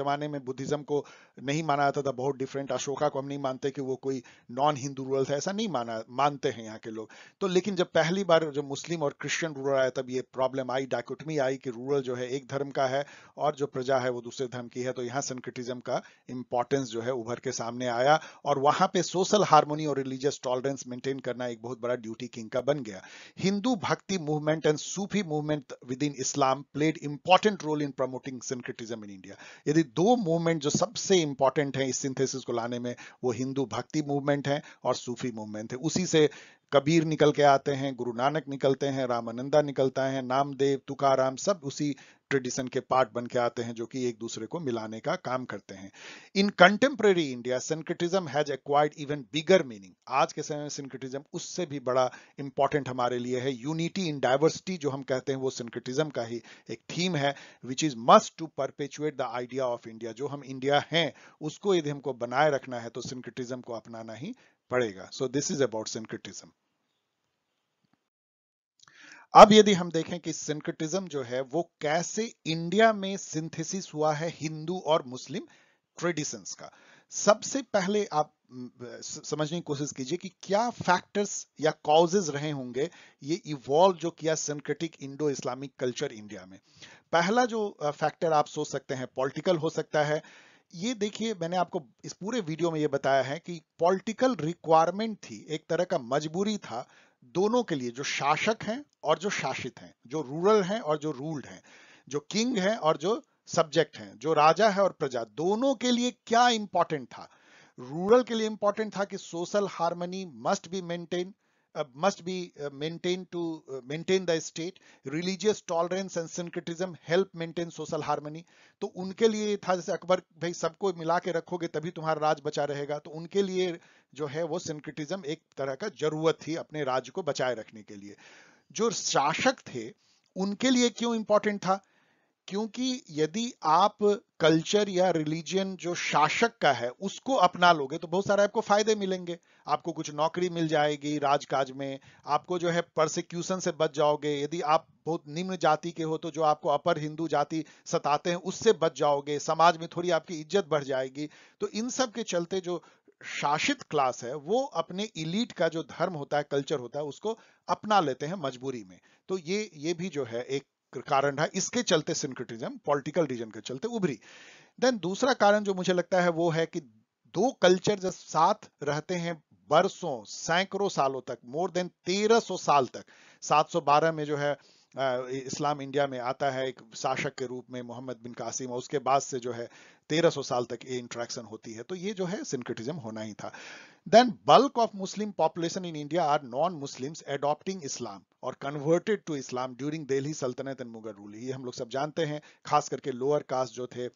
जमाने में बुद्धिज्म को नहीं माना जाता था बहुत डिफरेंट अशोका को हम नहीं मानते कि वो कोई नॉन हिंदू रूरल था ऐसा नहीं माना मानते हैं यहाँ के लोग तो लेकिन जब पहली बार जब मुस्लिम और क्रिश्चियन रूलर आया तब ये प्रॉब्लम आई डाकुटमी आई कि रूरल जो है एक धर्म का है और जो प्रजा है वो दूसरे धर्म की है तो यहाँ सेंक्रिटिज्म का इंपॉर्टेंस जो है उभर के सामने आया और वहां पे सोशल हार्मोनी और रिलीजियस टॉलरेंस मेंटेन करना एक बहुत बड़ा ड्यूटी किंग का बन गया Hindu bhakti movement and Sufi movement within Islam played important role in promoting syncretism in India यदि दो मूवमेंट जो सबसे इंपॉर्टेंट है इस सिंथेसिस को लाने में वो हिंदू भक्ति मूवमेंट है और सूफी मूवमेंट है उसी से कबीर निकल के आते हैं गुरु नानक निकलते हैं रामानंदा निकलता है नामदेव तुकाराम सब उसी ट्रेडिशन के पार्ट बन के आते हैं जो कि एक दूसरे को मिलाने का काम करते हैं in contemporary India syncretism has acquired even bigger meaning आज के समय में सिंक्रेटिज्म उससे भी बड़ा इंपॉर्टेंट हमारे लिए है यूनिटी इन डाइवर्सिटी जो हम कहते हैं वो सिंक्रेटिज्म का ही एक थीम है which is must to perpetuate the idea of India जो हम इंडिया हैं उसको यदि हमको बनाए रखना है तो सिंक्रेटिज्म को अपनाना ही पड़ेगा so this is about syncretism अब यदि हम देखें कि सिंक्रिटिज्म जो है वो कैसे इंडिया में सिंथेसिस हुआ है हिंदू और मुस्लिम ट्रेडिशंस का सबसे पहले आप समझने की कोशिश कीजिए कि क्या फैक्टर्स या कॉजेज रहे होंगे ये इवॉल्व जो किया syncretic Indo Islamic culture India में पहला जो फैक्टर आप सोच सकते हैं पॉलिटिकल हो सकता है ये देखिए मैंने आपको इस पूरे वीडियो में ये बताया है कि पॉलिटिकल रिक्वायरमेंट थी एक तरह का मजबूरी था दोनों के लिए जो शासक हैं और जो शासित हैं जो रूरल हैं और जो रूल्ड हैं जो किंग हैं और जो सब्जेक्ट हैं जो राजा है और प्रजा दोनों के लिए क्या इंपॉर्टेंट था रूरल के लिए इंपॉर्टेंट था कि social harmony must be maintain uh, must be uh, maintained to uh, maintain the state religious tolerance and syncretism help maintain social harmony तो उनके लिए ये था जैसे अकबर भाई सबको मिला के रखोगे तभी तुम्हारा राज बचा रहेगा तो उनके लिए जो है वो सिंक्रिटिज्म एक तरह का जरूरत थी अपने राज्य को बचाए रखने के लिए जो शासक थे उनके लिए क्यों इंपॉर्टेंट था क्योंकि यदि आप कल्चर या रिलीजन जो शासक का है उसको अपना लोगे तो बहुत सारे आपको फायदे मिलेंगे आपको कुछ नौकरी मिल जाएगी राजकाज में आपको जो है परसिक्यूशन से बच जाओगे यदि आप बहुत निम्न जाति के हो तो जो आपको अपर हिंदू जाति सताते हैं उससे बच जाओगे समाज में थोड़ी आपकी इज्जत बढ़ जाएगी तो इन सब के चलते जो शासित क्लास है वो अपने इलीट का जो धर्म होता है कल्चर होता है उसको अपना लेते हैं मजबूरी में तो ये ये भी जो है एक कारण है इसके चलते सिंक्रिटिज्म पॉलिटिकल रीजन के चलते उभरी देन दूसरा कारण जो मुझे लगता है वो है कि दो कल्चर जब साथ रहते हैं बरसों सैकड़ों सालों तक मोर देन 1300 साल तक 712 में जो है इस्लाम इंडिया में आता है एक शासक के रूप में मोहम्मद बिन कासिम और उसके बाद से जो है 1300 साल तक ये इंट्रैक्शन होती है तो ये जो है सिंक्रेटिज्म होना ही था then bulk of Muslim population in India are non Muslims adopting Islam और converted to Islam during Delhi Sultanate and Mughal rule ये हम लोग सब जानते हैं खास करके लोअर कास्ट जो थे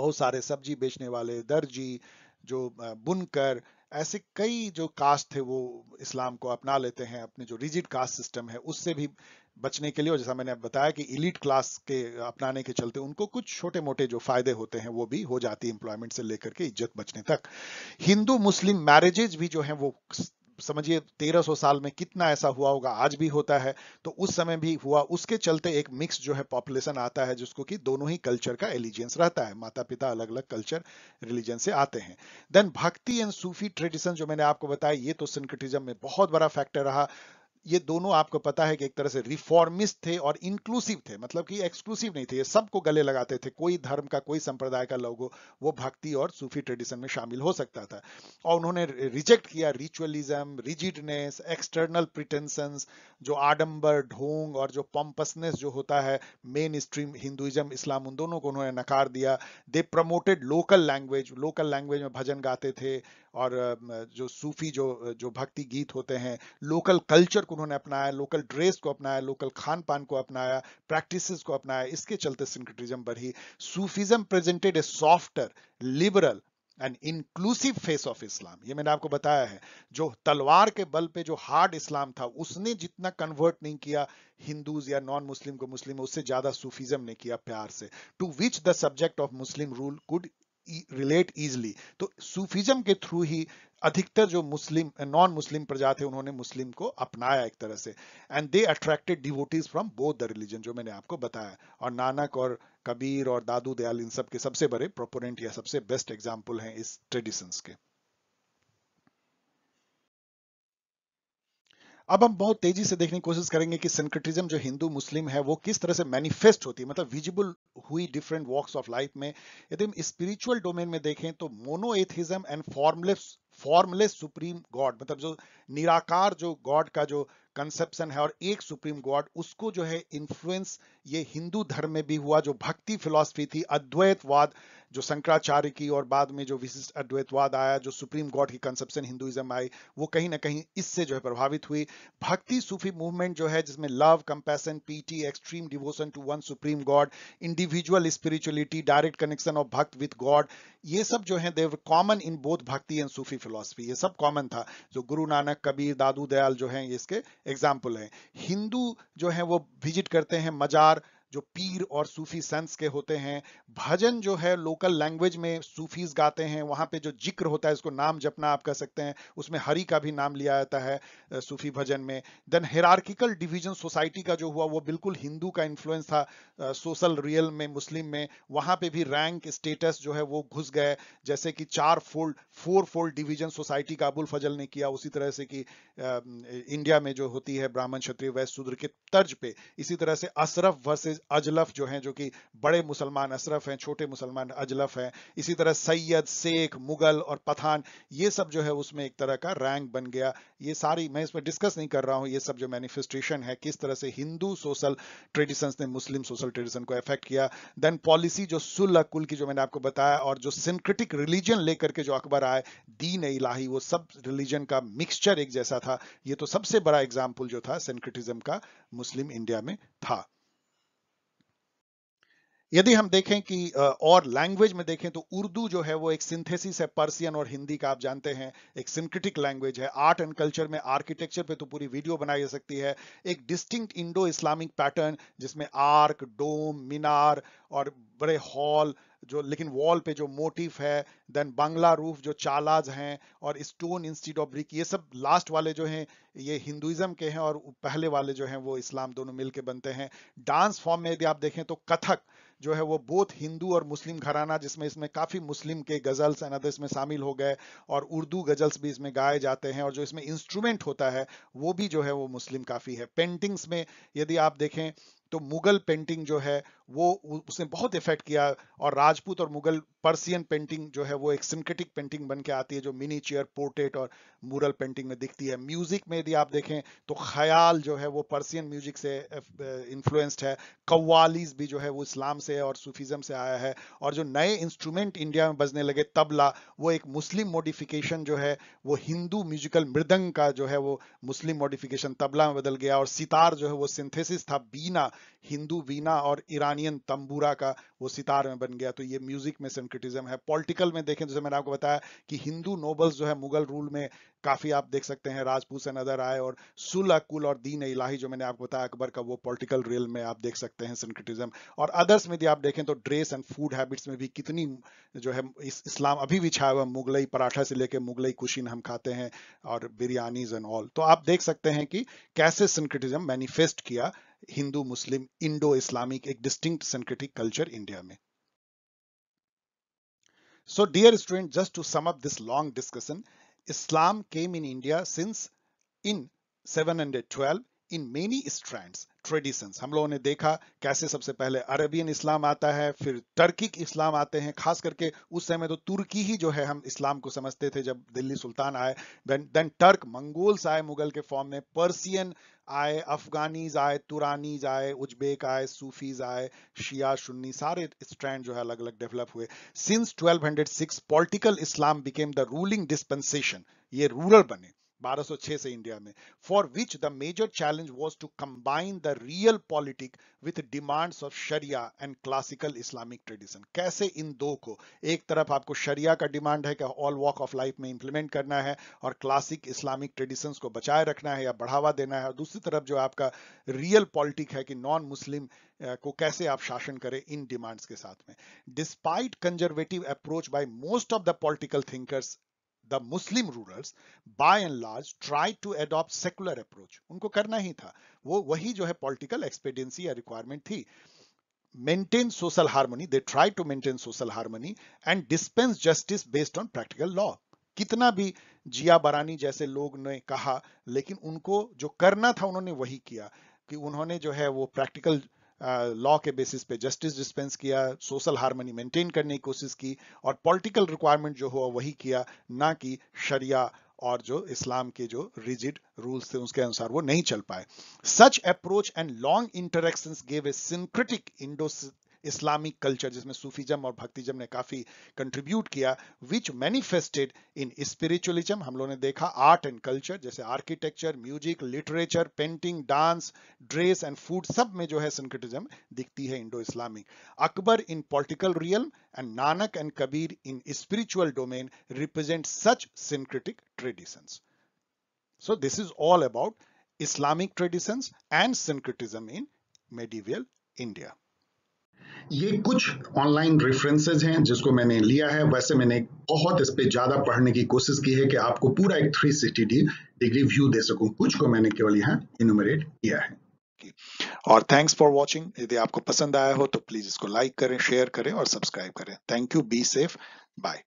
बहुत सारे सब्जी बेचने वाले दर्जी जो बुनकर ऐसे कई जो कास्ट थे वो इस्लाम को अपना लेते हैं अपने जो रिजिड कास्ट सिस्टम है उससे भी बचने के लिए और जैसा मैंने बताया कि इलीट क्लास के अपनाने के चलते उनको कुछ छोटे मोटे जो फायदे होते हैं वो भी हो जाती है इंप्लॉयमेंट से लेकर के इज्जत बचने तक हिंदू मुस्लिम मैरिजेज भी जो है वो समझिए 1300 साल में कितना ऐसा हुआ होगा आज भी होता है तो उस समय भी हुआ उसके चलते एक मिक्स जो है पॉपुलेशन आता है जिसको कि दोनों ही कल्चर का एलिजियंस रहता है माता पिता अलग अलग कल्चर रिलीजन से आते हैं देन भक्ति एंड सूफी ट्रेडिशन जो मैंने आपको बताया ये तो सिंकटिज्म में बहुत बड़ा फैक्टर रहा ये दोनों आपको पता है कि एक तरह से रिफॉर्मिस्ट थे और इंक्लूसिव थे मतलब कि एक्सक्लूसिव नहीं थे ये सबको गले लगाते थे कोई धर्म का कोई संप्रदाय का लोगो वो भक्ति और सूफी ट्रेडिशन में शामिल हो सकता था और उन्होंने रिजेक्ट किया रिचुअलिज्म रिजिडनेस एक्सटर्नल प्रिटेंशन जो आडम्बर ढोंग और जो पम्पसनेस जो होता है मेन स्ट्रीम हिंदुइज्म इस्लाम उन दोनों को उन्होंने नकार दिया they promoted local language local language में भजन गाते थे और जो सूफी जो जो भक्ति गीत होते हैं लोकल कल्चर को उन्होंने अपनाया लोकल ड्रेस को अपनाया लोकल खान पान को अपनाया प्रैक्टिस को अपनाया इसके चलते सिंक्रेटिज्म बढ़ी Sufism presented a softer liberal and inclusive face of Islam ये मैंने आपको बताया है जो तलवार के बल पे जो हार्ड इस्लाम था उसने जितना कन्वर्ट नहीं किया हिंदूज या नॉन मुस्लिम को मुस्लिम उससे ज्यादा सूफिज्म ने किया प्यार से to which the subject of Muslim rule could relate e, easily तो सूफिज्म के थ्रू ही अधिकतर जो मुस्लिम नॉन मुस्लिम प्रजा थे उन्होंने मुस्लिम को अपनाया एक तरह से and they attracted devotees from both the religion जो मैंने आपको बताया और नानक और कबीर और दादू दयाल इन सब के सबसे बड़े प्रोपोनेंट या सबसे बेस्ट एग्जाम्पल हैं इस ट्रेडिशंस के अब हम बहुत तेजी से देखने की कोशिश करेंगे कि सेंक्रेटिज्म जो हिंदू मुस्लिम है वो किस तरह से मैनिफेस्ट होती है मतलब विजिबल हुई डिफरेंट वॉक्स ऑफ लाइफ में यदि हम स्पिरिचुअल डोमेन में देखें तो monotheism and formless formless supreme God मतलब जो निराकार जो गॉड का जो कंसेप्शन है और एक सुप्रीम गॉड उसको जो है इन्फ्लुएंस ये हिंदू धर्म में भी हुआ जो भक्ति फिलॉसफी थी अद्वैतवाद जो शंकराचार्य की और बाद में जो विशिष्ट अद्वैतवाद आया जो सुप्रीम गॉड की कंसेप्शन हिंदुइज्म आई वो कहीं ना कहीं इससे जो है प्रभावित हुई भक्ति सूफी मूवमेंट जो है जिसमें love compassion piety extreme devotion to one supreme God individual spirituality direct connection of bhakt with God ये सब जो है they were common in both bhakti and Sufi philosophy ये सब कॉमन था जो गुरु नानक कबीर दादू दयाल जो हैं इसके एग्जाम्पल हैं हिंदू जो हैं वो विजिट करते हैं मजार जो पीर और सूफी संस के होते हैं भजन जो है लोकल लैंग्वेज में सूफीज गाते हैं वहां पे जो जिक्र होता है इसको नाम जपना आप कह सकते हैं उसमें हरि का भी नाम लिया जाता है सूफी भजन में देन हेरार्किकल डिवीजन सोसाइटी का जो हुआ वो बिल्कुल हिंदू का इन्फ्लुएंस था सोशल रियल में मुस्लिम में वहां पे भी रैंक स्टेटस जो है वो घुस गए जैसे कि चार fold four fold division society का अबुल फजल ने किया उसी तरह से कि इंडिया में जो होती है ब्राह्मण क्षत्रिय वैश्य शूद्र के तर्ज पे इसी तरह से अशरफ वर्सेज अजलफ जो हैं जो कि बड़े मुसलमान अशरफ हैं छोटे मुसलमान अजलफ हैं इसी तरह सैयद शेख मुगल और पठान ये सब जो है उसमें एक तरह का रैंक बन गया ये सारी मैं इसमें डिस्कस नहीं कर रहा हूँ ये सब जो मैनिफेस्टेशन है किस तरह से हिंदू सोशल ट्रेडिशन ने मुस्लिम सोशल ट्रेडिशन को अफेक्ट किया देन पॉलिसी जो सुल अकुल की जो मैंने आपको बताया और जो सिंक्रेटिक रिलीजन लेकर के जो अकबर आए दीन इलाही वो सब रिलीजन का मिक्सचर एक जैसा था ये तो सबसे बड़ा एग्जाम्पल जो था सिंक्रेटिज्म का मुस्लिम इंडिया में था यदि हम देखें कि और लैंग्वेज में देखें तो उर्दू जो है वो एक सिंथेसिस है पर्सियन और हिंदी का आप जानते हैं एक सिंक्रिटिक लैंग्वेज है आर्ट एंड कल्चर में आर्किटेक्चर पे तो पूरी वीडियो बनाई जा सकती है एक डिस्टिंक्ट इंडो इस्लामिक पैटर्न जिसमें आर्क डोम मीनार और बड़े हॉल जो लेकिन वॉल पे जो मोटिफ है देन बांग्ला रूफ जो चालाज हैं और स्टोन इंस्टीट्यूट ऑफ ब्रिक ये सब लास्ट वाले जो हैं ये हिंदुइज्म के हैं और पहले वाले जो हैं वो इस्लाम दोनों मिलके बनते हैं डांस फॉर्म में यदि आप देखें तो कथक जो है वो बोथ हिंदू और मुस्लिम घराना जिसमें इसमें काफ़ी मुस्लिम के गज़ल्स एंड अदर इसमें शामिल हो गए और उर्दू गज़ल्स भी इसमें गाए जाते हैं और जो इसमें इंस्ट्रूमेंट होता है वो भी जो है वो मुस्लिम काफ़ी है पेंटिंग्स में यदि आप देखें तो मुगल पेंटिंग जो है वो उसने बहुत इफेक्ट किया और राजपूत और मुगल पर्सियन पेंटिंग जो है वो एक सिंकेटिक पेंटिंग बन के आती है जो मिनी चेयर पोर्ट्रेट और मुरल पेंटिंग में दिखती है म्यूजिक में यदि आप देखें तो ख्याल जो है वो पर्सियन म्यूजिक से इन्फ्लुएंस्ड है कव्वालीज भी जो है वो इस्लाम से और सूफिज्म से आया है और जो नए इंस्ट्रूमेंट इंडिया में बजने लगे तबला वो एक मुस्लिम मॉडिफिकेशन जो है वो हिंदू म्यूजिकल मृदंग का जो है वो मुस्लिम मॉडिफिकेशन तबला में बदल गया और सितार जो है वो सिंथेसिस था बीना हिंदू वीना और ईरानियन तंबूरा का वो सितार में बन गया तो ये म्यूजिक में सेंक्रिटिज्म है पॉलिटिकल में देखें जैसे मैंने आपको बताया कि हिंदू नोबल्स जो है मुगल रूल में काफी आप देख सकते हैं राजपूत से नजर आए और सुल अकुल और दीन इलाही जो मैंने आपको बताया अकबर का वो पॉलिटिकल रियल में आप देख सकते हैं सेंक्रिटिज्म और अदर्स में यदि आप देखें तो ड्रेस एंड फूड हैबिट्स में भी कितनी जो है इस इस्लाम अभी भी छाया हुआ मुगलई पराठा से लेकर मुगलई कुशीन हम खाते हैं और बिरयानीज एंड ऑल तो आप देख सकते हैं कि कैसे सेंक्रिटिज्म मैनिफेस्ट किया Hindu-Muslim Indo-Islamic, एक डिस्टिंक्ट सेंक्रेटिक कल्चर इंडिया में So dear student, just to sum up this long discussion, Islam came in India since in 712 in many strand traditions हम लोगों ने देखा कैसे सबसे पहले अरेबियन इस्लाम आता है फिर टर्किक इस्लाम आते हैं खास करके उस समय तो तुर्की ही जो है हम इस्लाम को समझते थे जब दिल्ली सुल्तान आए देन टर्क मंगोल्स आए मुगल के फॉर्म में पर्सियन आए अफगानीज आए तुरानीज आए उज्बेक आए सूफीज आए शिया सुन्नी सारे स्ट्रैंड जो है अलग अलग डेवलप हुए since 1206 political Islam became the ruling dispensation ये रूरल बने 1206 से इंडिया में for which the major challenge was to combine the realpolitik with demands of Shariah and classical Islamic tradition कैसे इन दो को एक तरफ आपको शरिया का डिमांड है कि ऑल वॉक ऑफ लाइफ में इंप्लीमेंट करना है और क्लासिक इस्लामिक ट्रेडिशन को बचाए रखना है या बढ़ावा देना है और दूसरी तरफ जो आपका रियल पॉलिटिक है कि नॉन मुस्लिम को कैसे आप शासन करें इन डिमांड्स के साथ में despite conservative approach by most of the political thinkers the Muslim rulers by and large try to adopt secular approach उनको करना ही था वो वही जो है पॉलिटिकल एक्सपेडेंसी या रिक्वायरमेंट थी maintain social harmony they try to maintain social harmony and dispense justice based on practical law कितना भी जिया बरानी जैसे लोग ने कहा लेकिन उनको जो करना था उन्होंने वही किया कि उन्होंने जो है वो प्रैक्टिकल लॉ के बेसिस पे जस्टिस डिस्पेंस किया सोशल हारमोनी मेंटेन करने की कोशिश की और पॉलिटिकल रिक्वायरमेंट जो हुआ वही किया ना कि शरिया और जो इस्लाम के जो रिजिड रूल्स थे उसके अनुसार वो नहीं चल पाए such approach and long interaction gave a syncretic Indo Islamic culture जिसमें सूफीजम और भक्तिजम ने काफी कंट्रीब्यूट किया विच मैनिफेस्टेड इन स्पिरिचुअलिज्म हम लोगों ने देखा आर्ट एंड कल्चर जैसे architecture music literature painting dance dress and food सब में जो है सिंक्रेटिज्म दिखती है Indo Islamic Akbar in political real and Nanak and Kabir in spiritual domain represent such syncretic traditions. So this is all about Islamic traditions and syncretism in medieval India ये कुछ online references हैं जिसको मैंने लिया है वैसे मैंने बहुत इस पर ज़्यादा पढ़ने की कोशिश की है कि आपको पूरा एक थ्री सिक्सटी डिग्री व्यू दे सकूं कुछ को मैंने केवल यहाँ इनुमरेट किया है और थैंक्स फॉर वॉचिंग यदि आपको पसंद आया हो तो प्लीज इसको लाइक करें शेयर करें और सब्सक्राइब करें thank you be safe bye